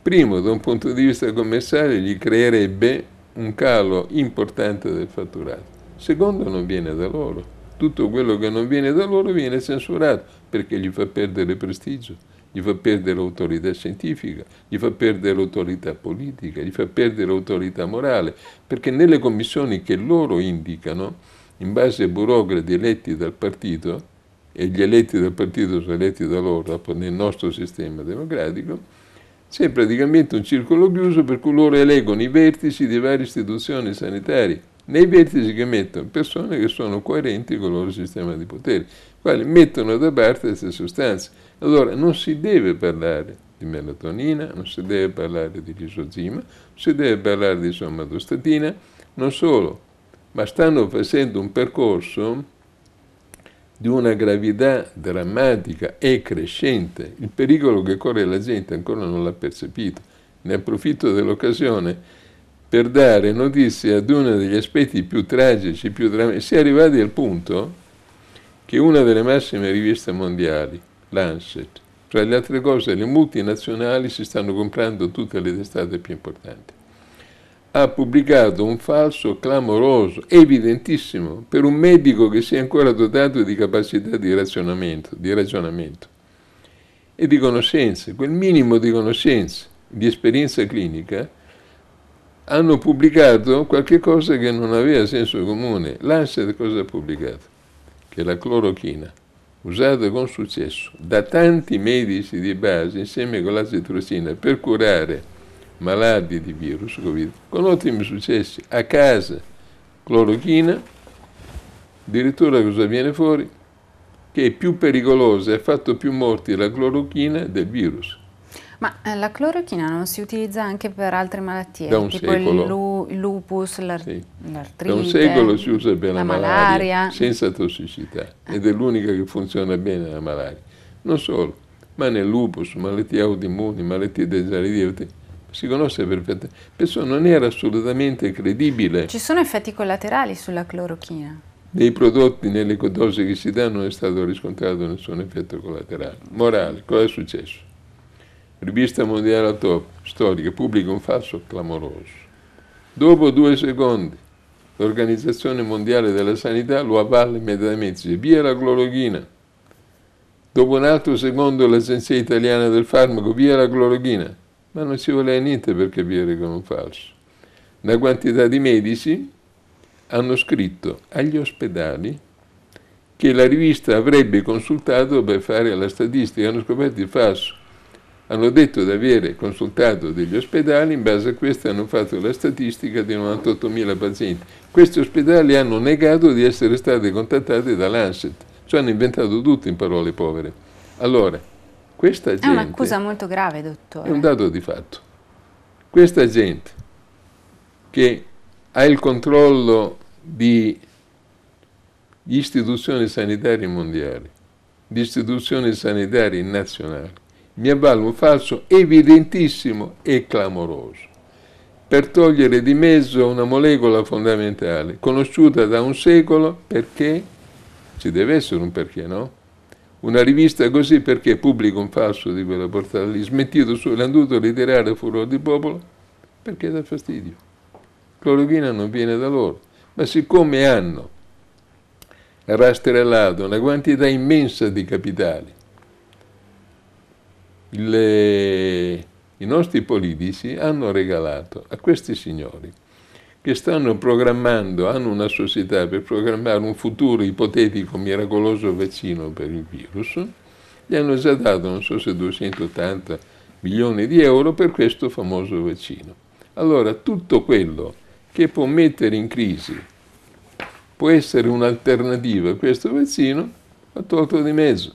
Primo, da un punto di vista commerciale, gli creerebbe un calo importante del fatturato. Secondo, non viene da loro. Tutto quello che non viene da loro viene censurato perché gli fa perdere prestigio, gli fa perdere autorità scientifica, gli fa perdere autorità politica, gli fa perdere autorità morale, perché nelle commissioni che loro indicano, in base ai burocrati eletti dal partito, e gli eletti dal partito sono eletti da loro nel nostro sistema democratico, c'è praticamente un circolo chiuso per cui loro eleggono i vertici di varie istituzioni sanitarie. Nei vertici che mettono persone che sono coerenti con il loro sistema di potere, quali mettono da parte queste sostanze. Allora non si deve parlare di melatonina, non si deve parlare di lisozima, non si deve parlare di somatostatina, non solo, ma stanno facendo un percorso di una gravità drammatica e crescente. Il pericolo che corre la gente ancora non l'ha percepito. Ne approfitto dell'occasione per dare notizie ad uno degli aspetti più tragici, più drammatici. Si è arrivati al punto che una delle massime riviste mondiali, Lancet, tra le altre cose le multinazionali si stanno comprando tutte le testate più importanti ha pubblicato un falso clamoroso, evidentissimo, per un medico che si è ancora dotato di capacità di razionamento, di ragionamento e di conoscenze, quel minimo di conoscenze, di esperienza clinica, hanno pubblicato qualche cosa che non aveva senso comune. L'ANSET cosa ha pubblicato? Che la clorochina, usata con successo da tanti medici di base insieme con l'azitrosina per curare malati di virus Covid con ottimi successi. A casa, clorochina, addirittura cosa viene fuori? Che è più pericolosa e ha fatto più morti la clorochina del virus. Ma eh, la clorochina non si utilizza anche per altre malattie, da un tipo secolo, il, lu- il lupus, l'ar- sì. l'artrite? Da un secolo si usa per la, la malaria, malaria, senza tossicità ed è l'unica che funziona bene la malaria. Non solo, ma nel lupus, malattie autoimmuni, malattie degenerative, si conosce perfettamente. Perciò non era assolutamente credibile. Ci sono effetti collaterali sulla clorochina? Nei prodotti, nelle dosi che si danno, non è stato riscontrato nessun effetto collaterale. Morale, cosa è successo? Rivista Mondiale Top, storica, pubblica un falso clamoroso. Dopo due secondi, l'Organizzazione Mondiale della Sanità lo avalla immediatamente, dice via la clorochina. Dopo un altro secondo l'Agenzia Italiana del Farmaco, via la clorochina ma non ci voleva niente per capire che è un falso. Una quantità di medici hanno scritto agli ospedali che la rivista avrebbe consultato per fare la statistica, hanno scoperto il falso. Hanno detto di avere consultato degli ospedali, in base a questo hanno fatto la statistica di 98.000 pazienti. Questi ospedali hanno negato di essere stati contattati da Lancet, cioè hanno inventato tutto in parole povere. Allora, questa gente... È un'accusa molto grave, dottore. È un dato di fatto. Questa gente che ha il controllo di istituzioni sanitarie mondiali, di istituzioni sanitarie nazionali, mi avvale un falso evidentissimo e clamoroso per togliere di mezzo una molecola fondamentale, conosciuta da un secolo perché, ci deve essere un perché no, una rivista così perché pubblica un falso di quella portata lì, smentito su, l'hanno dovuto ritirare a furore di popolo perché dà fastidio. Clorochina non viene da loro, ma siccome hanno rastrellato una quantità immensa di capitali, le, i nostri politici hanno regalato a questi signori che stanno programmando, hanno una società per programmare un futuro ipotetico miracoloso vaccino per il virus, gli hanno già dato, non so se 280 milioni di euro per questo famoso vaccino. Allora tutto quello che può mettere in crisi, può essere un'alternativa a questo vaccino, ha tolto di mezzo.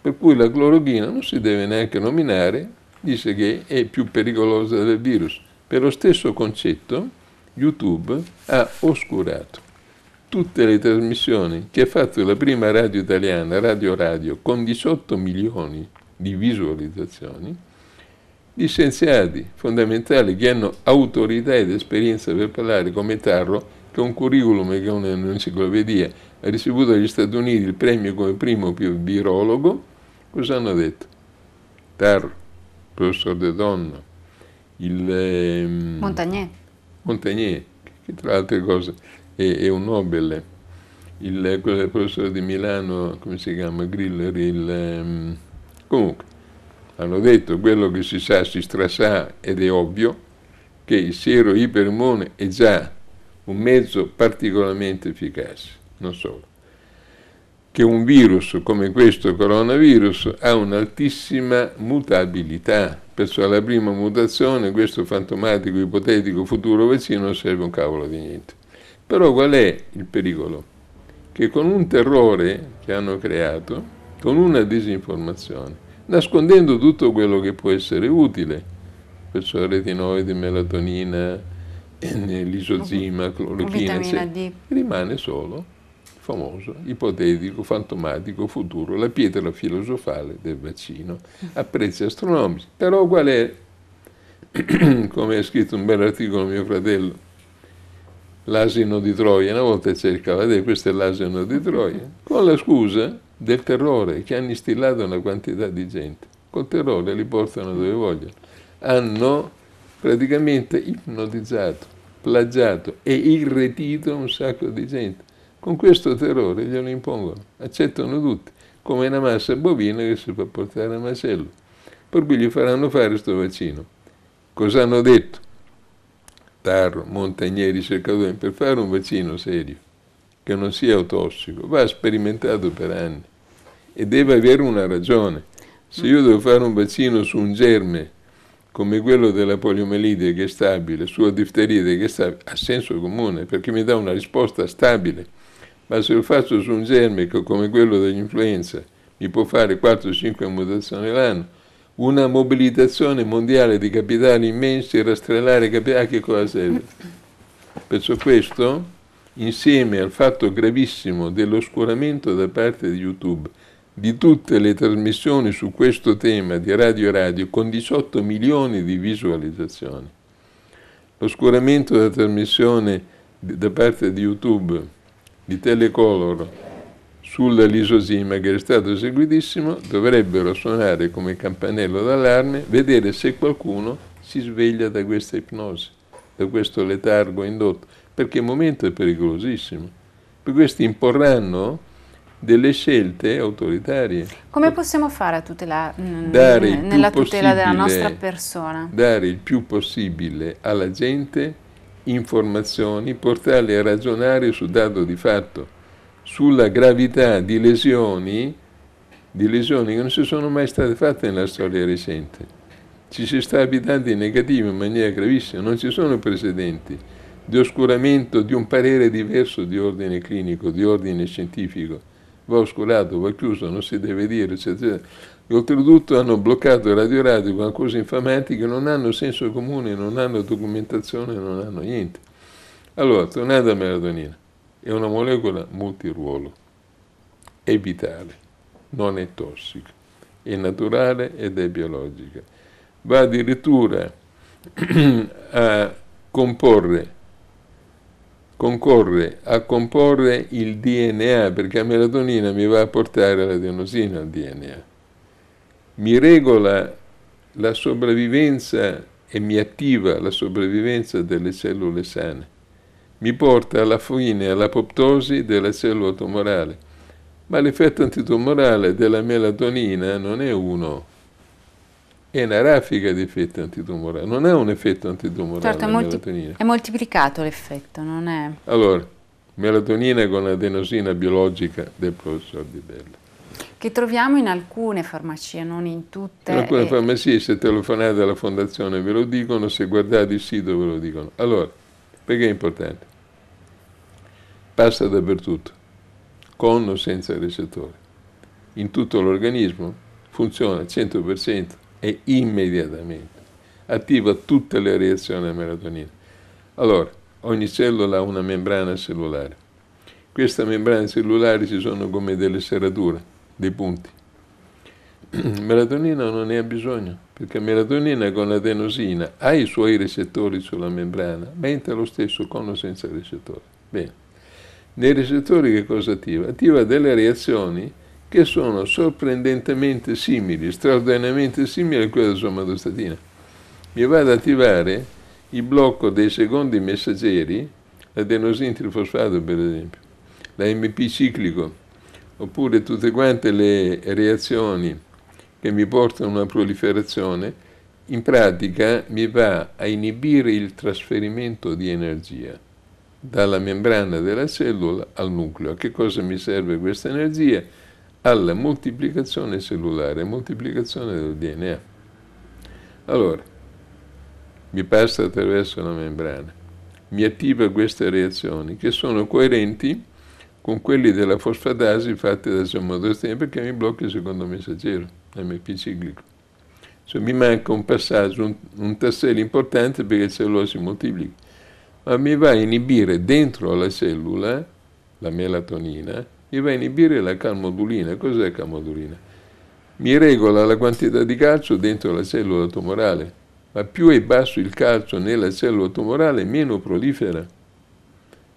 Per cui la clorochina non si deve neanche nominare, dice che è più pericolosa del virus. Per lo stesso concetto, YouTube ha oscurato tutte le trasmissioni che ha fatto la prima radio italiana, Radio Radio, con 18 milioni di visualizzazioni, di scienziati fondamentali che hanno autorità ed esperienza per parlare come Tarro, che è un curriculum che è un'enciclopedia, ha ricevuto dagli Stati Uniti il premio come primo virologo, cosa hanno detto? Tarro, professor De Donno, il... Ehm, Montagnier. Montagnier, che tra altre cose è, è un Nobel, il, il, professore di Milano, come si chiama, Griller, il, um, comunque, hanno detto quello che si sa si strasà ed è ovvio, che il siero ipermone è già un mezzo particolarmente efficace, non solo che un virus come questo coronavirus ha un'altissima mutabilità. Perciò alla prima mutazione questo fantomatico, ipotetico futuro vaccino non serve un cavolo di niente. Però qual è il pericolo? Che con un terrore che hanno creato, con una disinformazione, nascondendo tutto quello che può essere utile, perciò retinoidi, melatonina, eh, mm-hmm. l'isozima, clorochina, rimane solo famoso, ipotetico, fantomatico futuro, la pietra filosofale del vaccino, a prezzi astronomici. Però qual è, [clears throat] come ha scritto un bel articolo mio fratello, l'asino di Troia, una volta cercava di questo è l'asino di Troia, con la scusa del terrore che hanno instillato una quantità di gente. Col terrore li portano dove vogliono. Hanno praticamente ipnotizzato plagiato e irretito un sacco di gente. Con questo terrore glielo impongono, accettano tutti, come una massa bovina che si fa portare a macello. Per cui gli faranno fare questo vaccino. Cosa hanno detto? Tarro, Montagneri, Cercatori, per fare un vaccino serio, che non sia autossico, va sperimentato per anni e deve avere una ragione. Se io devo fare un vaccino su un germe come quello della poliomelite che è stabile, sulla difterite che è stabile, ha senso comune perché mi dà una risposta stabile ma se lo faccio su un germe come quello dell'influenza, mi può fare 4-5 mutazioni l'anno, una mobilitazione mondiale di capitali immensi e rastrellare capitali, a ah, che cosa serve? Perciò questo, insieme al fatto gravissimo dell'oscuramento da parte di YouTube, di tutte le trasmissioni su questo tema di Radio Radio con 18 milioni di visualizzazioni. L'oscuramento della trasmissione da parte di YouTube di Telecolor sull'alisosima che è stato eseguitissimo dovrebbero suonare come campanello d'allarme, vedere se qualcuno si sveglia da questa ipnosi, da questo letargo indotto, perché il momento è pericolosissimo. Per questi imporranno delle scelte autoritarie. Come possiamo fare a tutela, dare nella tutela della nostra persona? Dare il più possibile alla gente informazioni, portarle a ragionare su dato di fatto, sulla gravità di lesioni, di lesioni che non si sono mai state fatte nella storia recente. Ci si sta abitando in negativo in maniera gravissima, non ci sono precedenti di oscuramento di un parere diverso di ordine clinico, di ordine scientifico. Va oscurato, va chiuso, non si deve dire, eccetera. eccetera Oltretutto hanno bloccato Radio Radio con cose infamanti che non hanno senso comune, non hanno documentazione, non hanno niente. Allora, tornando a melatonina, è una molecola multiruolo, è vitale, non è tossica, è naturale ed è biologica. Va addirittura [clears throat] a comporre concorre a comporre il DNA, perché la melatonina mi va a portare la adenosina al DNA mi regola la sopravvivenza e mi attiva la sopravvivenza delle cellule sane, mi porta alla fine, all'apoptosi della cellula tumorale. Ma l'effetto antitumorale della melatonina non è uno, è una raffica di effetto antitumorale, non è un effetto antitumorale certo, è, molti- è moltiplicato l'effetto, non è... Allora, melatonina con adenosina biologica del professor Di Bella che troviamo in alcune farmacie, non in tutte. In alcune e... Eh, farmacie, se telefonate alla fondazione ve lo dicono, se guardate il sito ve lo dicono. Allora, perché è importante? Passa dappertutto, con o senza recettore. In tutto l'organismo funziona al 100% e immediatamente. Attiva tutte le reazioni a melatonina. Allora, ogni cellula ha una membrana cellulare. Queste membrane cellulari ci sono come delle serrature dei punti. [clears throat] melatonina non ne ha bisogno, perché melatonina con l'adenosina ha i suoi recettori sulla membrana, mentre lo stesso con o senza recettori. Bene. Nei recettori che cosa attiva? Attiva delle reazioni che sono sorprendentemente simili, straordinariamente simili a quelle della somatostatina. Mi vado ad attivare il blocco dei secondi messaggeri, l'adenosin trifosfato per esempio, l'AMP ciclico, oppure tutte quante le reazioni che mi portano a una proliferazione, in pratica mi va a inibire il trasferimento di energia dalla membrana della cellula al nucleo. A che cosa mi serve questa energia? Alla moltiplicazione cellulare, moltiplicazione del DNA. Allora, mi passa attraverso la membrana, mi attiva queste reazioni che sono coerenti con quelli della fosfatasi fatti da San perché mi blocca il secondo messaggero, l'MP ciclico. Cioè, mi manca un passaggio, un, un tassello importante perché il cellulare si moltiplica, ma mi va a inibire dentro alla cellula, la melatonina, mi va a inibire la calmodulina. Cos'è la calmodulina? Mi regola la quantità di calcio dentro la cellula tumorale, ma più è basso il calcio nella cellula tumorale, meno prolifera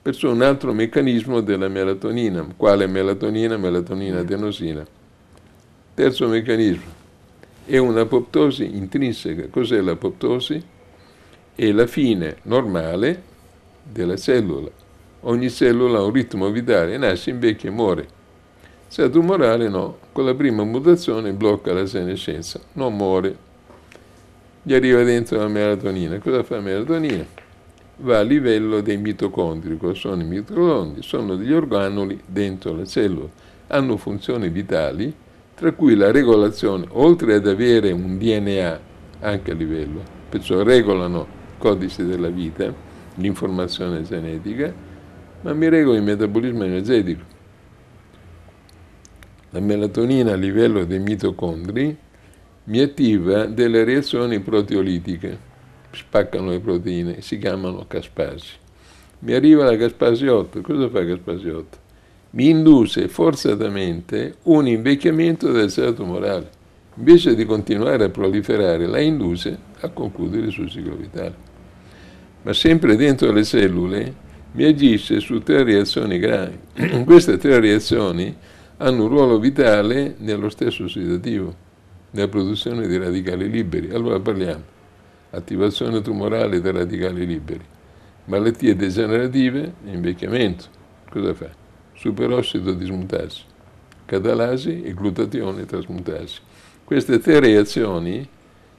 perciò un altro meccanismo della melatonina. Quale melatonina? Melatonina mm. adenosina. Terzo meccanismo, è un'apoptosi intrinseca. Cos'è l'apoptosi? È la fine normale della cellula. Ogni cellula ha un ritmo vitale, nasce, invecchia e muore. Se è tumorale no, con la prima mutazione blocca la senescenza, non muore. Gli arriva dentro la melatonina. Cosa fa la melatonina? va a livello dei mitocondri. Cosa sono i mitocondri? Sono degli organuli dentro la cellula. Hanno funzioni vitali, tra cui la regolazione, oltre ad avere un DNA anche a livello, perciò regolano il codice della vita, l'informazione genetica, ma mi regolano il metabolismo energetico. La melatonina a livello dei mitocondri mi attiva delle reazioni proteolitiche spaccano le proteine, si chiamano caspasi. Mi arriva la caspasi 8, cosa fa la caspasi 8? Mi induce forzatamente un invecchiamento del seno tumorale, invece di continuare a proliferare, la induce a concludere il suo ciclo vitale. Ma sempre dentro le cellule mi agisce su tre reazioni gravi. [clears throat] Queste tre reazioni hanno un ruolo vitale nello stesso ossidativo, nella produzione di radicali liberi. Allora parliamo attivazione tumorale dei radicali liberi, malattie degenerative, invecchiamento, cosa fa? Superossido dismutasi, catalasi e glutatione trasmutasi. Queste tre reazioni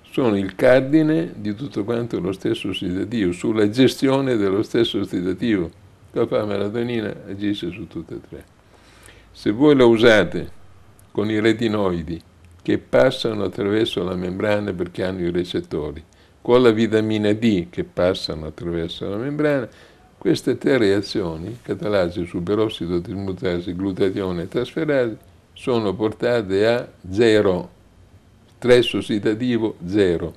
sono il cardine di tutto quanto lo stesso ossidativo, sulla gestione dello stesso ossidativo. La fa melatonina agisce su tutte e tre. Se voi la usate con i retinoidi che passano attraverso la membrana perché hanno i recettori, con la vitamina D che passano attraverso la membrana, queste tre reazioni, catalasi, superossido, dismutasi, glutatione e trasferasi, sono portate a zero. Stress ossidativo zero.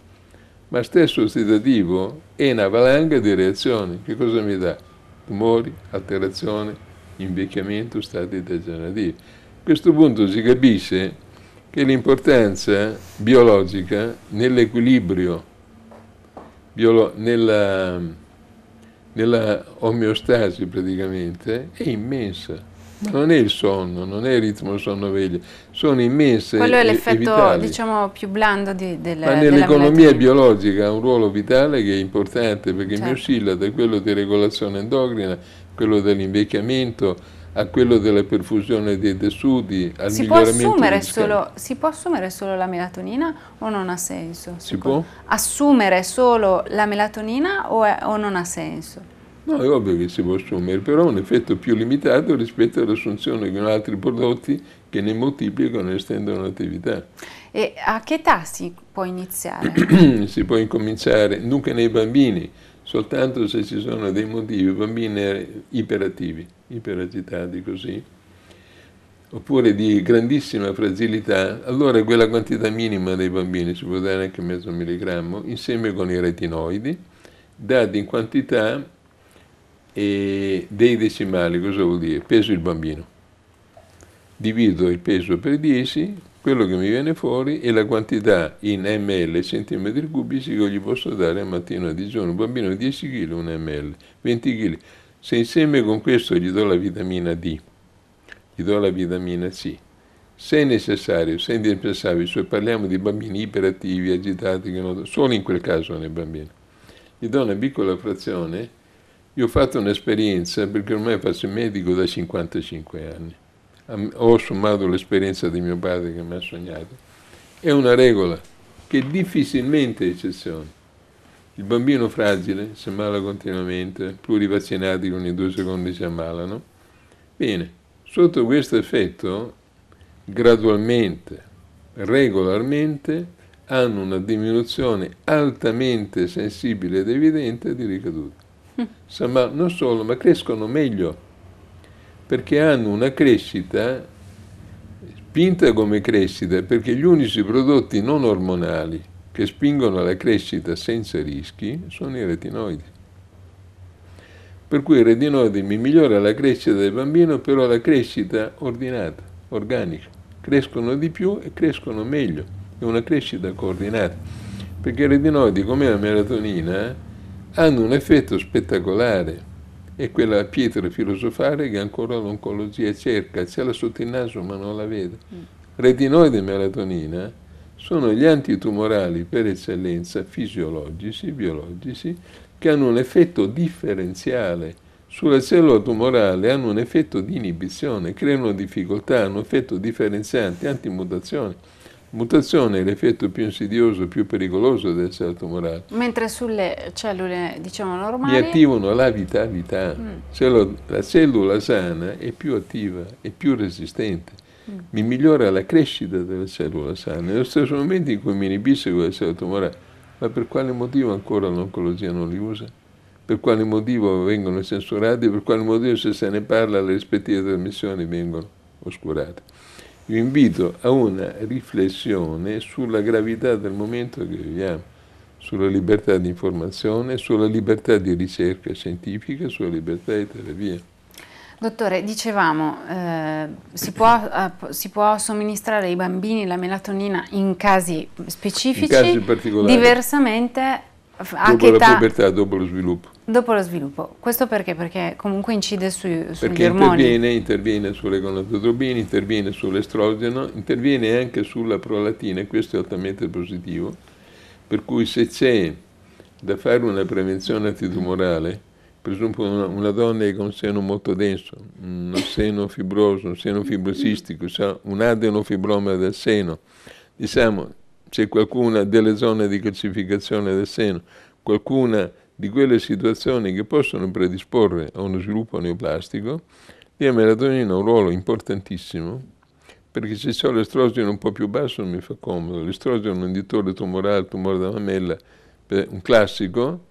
Ma stress ossidativo è una valanga di reazioni. Che cosa mi dà? Tumori, alterazione, invecchiamento, stati degenerativi. A questo punto si capisce che l'importanza biologica nell'equilibrio biolo- nella, nella omeostasi praticamente, è immensa. non è il sonno, non è il ritmo sonno-veglia, sono immense. Quello è l'effetto diciamo, più blando di, del, Ma nell'economia biologica ha un ruolo vitale che è importante perché certo. mi oscilla da quello di regolazione endocrina, quello dell'invecchiamento, a quello della perfusione dei tessuti, al si miglioramento può del solo, Si può assumere solo la melatonina o non ha senso? Si, si può? Assumere solo la melatonina o, è, o non ha senso? No, è ovvio che si può assumere, però ha un effetto più limitato rispetto all'assunzione con altri prodotti che ne moltiplicano e estendono l'attività. E a che età si può iniziare? [clears throat] si può incominciare, dunque nei bambini, soltanto se ci sono dei motivi, bambini iperattivi iperagità così, oppure di grandissima fragilità, allora quella quantità minima dei bambini, si può dare anche mezzo milligrammo, insieme con i retinoidi, dati in quantità dei decimali, cosa vuol dire? Peso il bambino. Divido il peso per 10, quello che mi viene fuori è la quantità in ml centimetri cubici che gli posso dare al mattino a digiuno. Un bambino 10 kg, 1 ml, 20 kg. Se insieme con questo gli do la vitamina D, gli do la vitamina C, se è necessario, se è indispensabile, se parliamo di bambini iperattivi, agitati, non, solo in quel caso nei bambini, gli do una piccola frazione, io ho fatto un'esperienza, perché ormai faccio il medico da 55 anni, ho sommato l'esperienza di mio padre che mi ha sognato, è una regola che difficilmente è ecceziona. Il bambino fragile si ammala continuamente, plurivaccinati ogni due secondi si ammalano. Bene, sotto questo effetto, gradualmente, regolarmente, hanno una diminuzione altamente sensibile ed evidente di ricadute. [laughs] Ma non solo, ma crescono meglio, perché hanno una crescita spinta come crescita, perché gli unici prodotti non ormonali che spingono alla crescita senza rischi sono i retinoidi. Per cui il retinoide mi migliora la crescita del bambino, però la crescita ordinata, organica. Crescono di più e crescono meglio. È una crescita coordinata. Perché i retinoidi, come la melatonina, hanno un effetto spettacolare. È quella pietra filosofale che ancora l'oncologia cerca, ce l'ha sotto il naso ma non la vede. Mm. Retinoide e melatonina sono gli antitumorali per eccellenza fisiologici, biologici, che hanno un effetto differenziale sulla cellula tumorale, hanno un effetto di inibizione, creano difficoltà, hanno effetto differenziante, antimutazione. Mutazione è l'effetto più insidioso, più pericoloso della cellula tumorale. Mentre sulle cellule, diciamo, normali... Li attivano la vitalità. Mm. La cellula sana è più attiva, è più resistente mi migliora la crescita della cellula sana. Nello stesso momento in cui mi inibisce quella cellula tumorale, ma per quale motivo ancora l'oncologia non li usa? Per quale motivo vengono censurati? Per quale motivo se se ne parla le rispettive trasmissioni vengono oscurate? Vi invito a una riflessione sulla gravità del momento che viviamo sulla libertà di informazione, sulla libertà di ricerca scientifica, sulla libertà di terapia. Dottore, dicevamo, eh, si, può, eh, si, può, somministrare ai bambini la melatonina in casi specifici, in casi particolari. diversamente a dopo la pubertà, dopo lo sviluppo. Dopo lo sviluppo. Questo perché? Perché comunque incide su, sugli perché ormoni. Perché interviene, interviene sulle gonadotropine, interviene sull'estrogeno, interviene anche sulla prolatina, e questo è altamente positivo, per cui se c'è da fare una prevenzione antitumorale, per esempio una, una donna con un seno molto denso, un seno fibroso, un seno fibrosistico, cioè un adenofibroma del seno, diciamo c'è qualcuna delle zone di calcificazione del seno, qualcuna di quelle situazioni che possono predisporre a uno sviluppo neoplastico, lì la melatonina ha un ruolo importantissimo, perché se ho l'estrogeno un po' più basso non mi fa comodo, l'estrogeno è un inditore tumorale, tumore della mammella, un classico,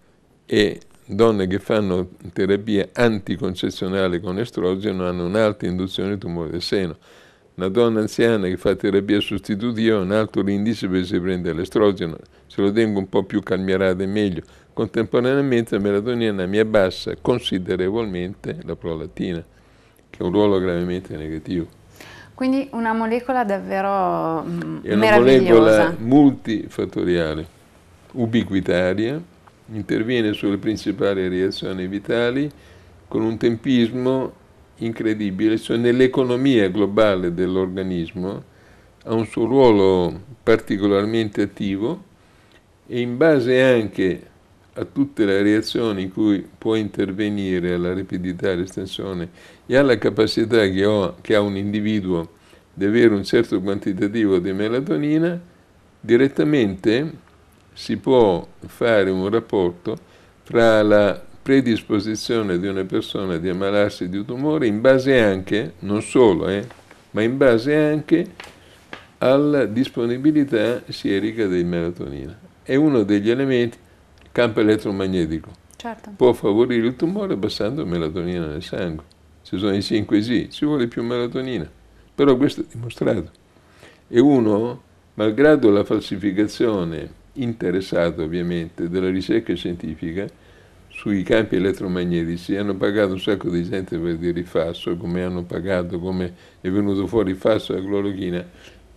e donne che fanno terapia anticoncezionale con estrogeno hanno un'alta induzione di tumore del seno. Una donna anziana che fa terapia sostitutiva ha un alto indice perché si prende l'estrogeno, se lo tengo un po' più calmierata è meglio. Contemporaneamente la melatonina mi abbassa considerevolmente la prolattina, che ha un ruolo gravemente negativo. Quindi una molecola davvero meravigliosa. Mm, è una molecola multifattoriale, ubiquitaria, interviene sulle principali reazioni vitali con un tempismo incredibile, cioè nell'economia globale dell'organismo ha un suo ruolo particolarmente attivo e in base anche a tutte le reazioni in cui può intervenire alla rapidità, all'estensione e alla capacità che, ho, che ha un individuo di avere un certo quantitativo di melatonina, direttamente si può fare un rapporto tra la predisposizione di una persona di ammalarsi di un tumore in base anche, non solo, eh, ma in base anche alla disponibilità sierica di melatonina. È uno degli elementi, il campo elettromagnetico, certo. può favorire il tumore abbassando melatonina nel sangue. Ci sono i 5G, ci vuole più melatonina, però questo è dimostrato. E uno, malgrado la falsificazione interessato ovviamente della ricerca scientifica sui campi elettromagnetici, hanno pagato un sacco di gente per dire il falso, come hanno pagato, come è venuto fuori il falso la clorochina,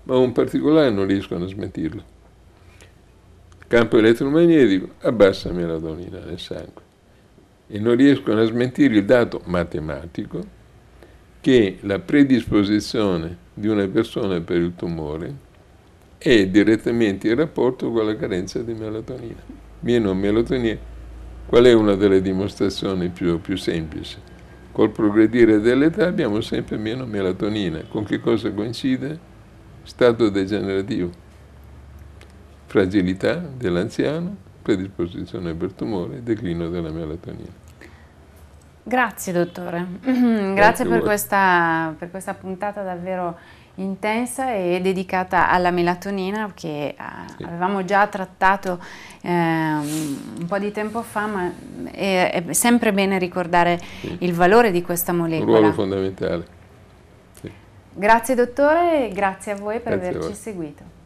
ma un particolare non riescono a smentirlo. Campo elettromagnetico abbassa melatonina nel sangue e non riescono a smentire il dato matematico che la predisposizione di una persona per il tumore è direttamente in rapporto con la carenza di melatonina. Meno melatonina, qual è una delle dimostrazioni più, più semplici? Col progredire dell'età abbiamo sempre meno melatonina. Con che cosa coincide? Stato degenerativo, fragilità dell'anziano, predisposizione per tumore, declino della melatonina. Grazie dottore, [clears throat] grazie per questa, per questa puntata davvero intensa e dedicata alla melatonina che eh, sì. avevamo già trattato eh, un po' di tempo fa, ma è, è sempre bene ricordare sì. il valore di questa molecola. Un ruolo fondamentale. Sì. Grazie dottore, e grazie a voi per grazie averci voi. seguito.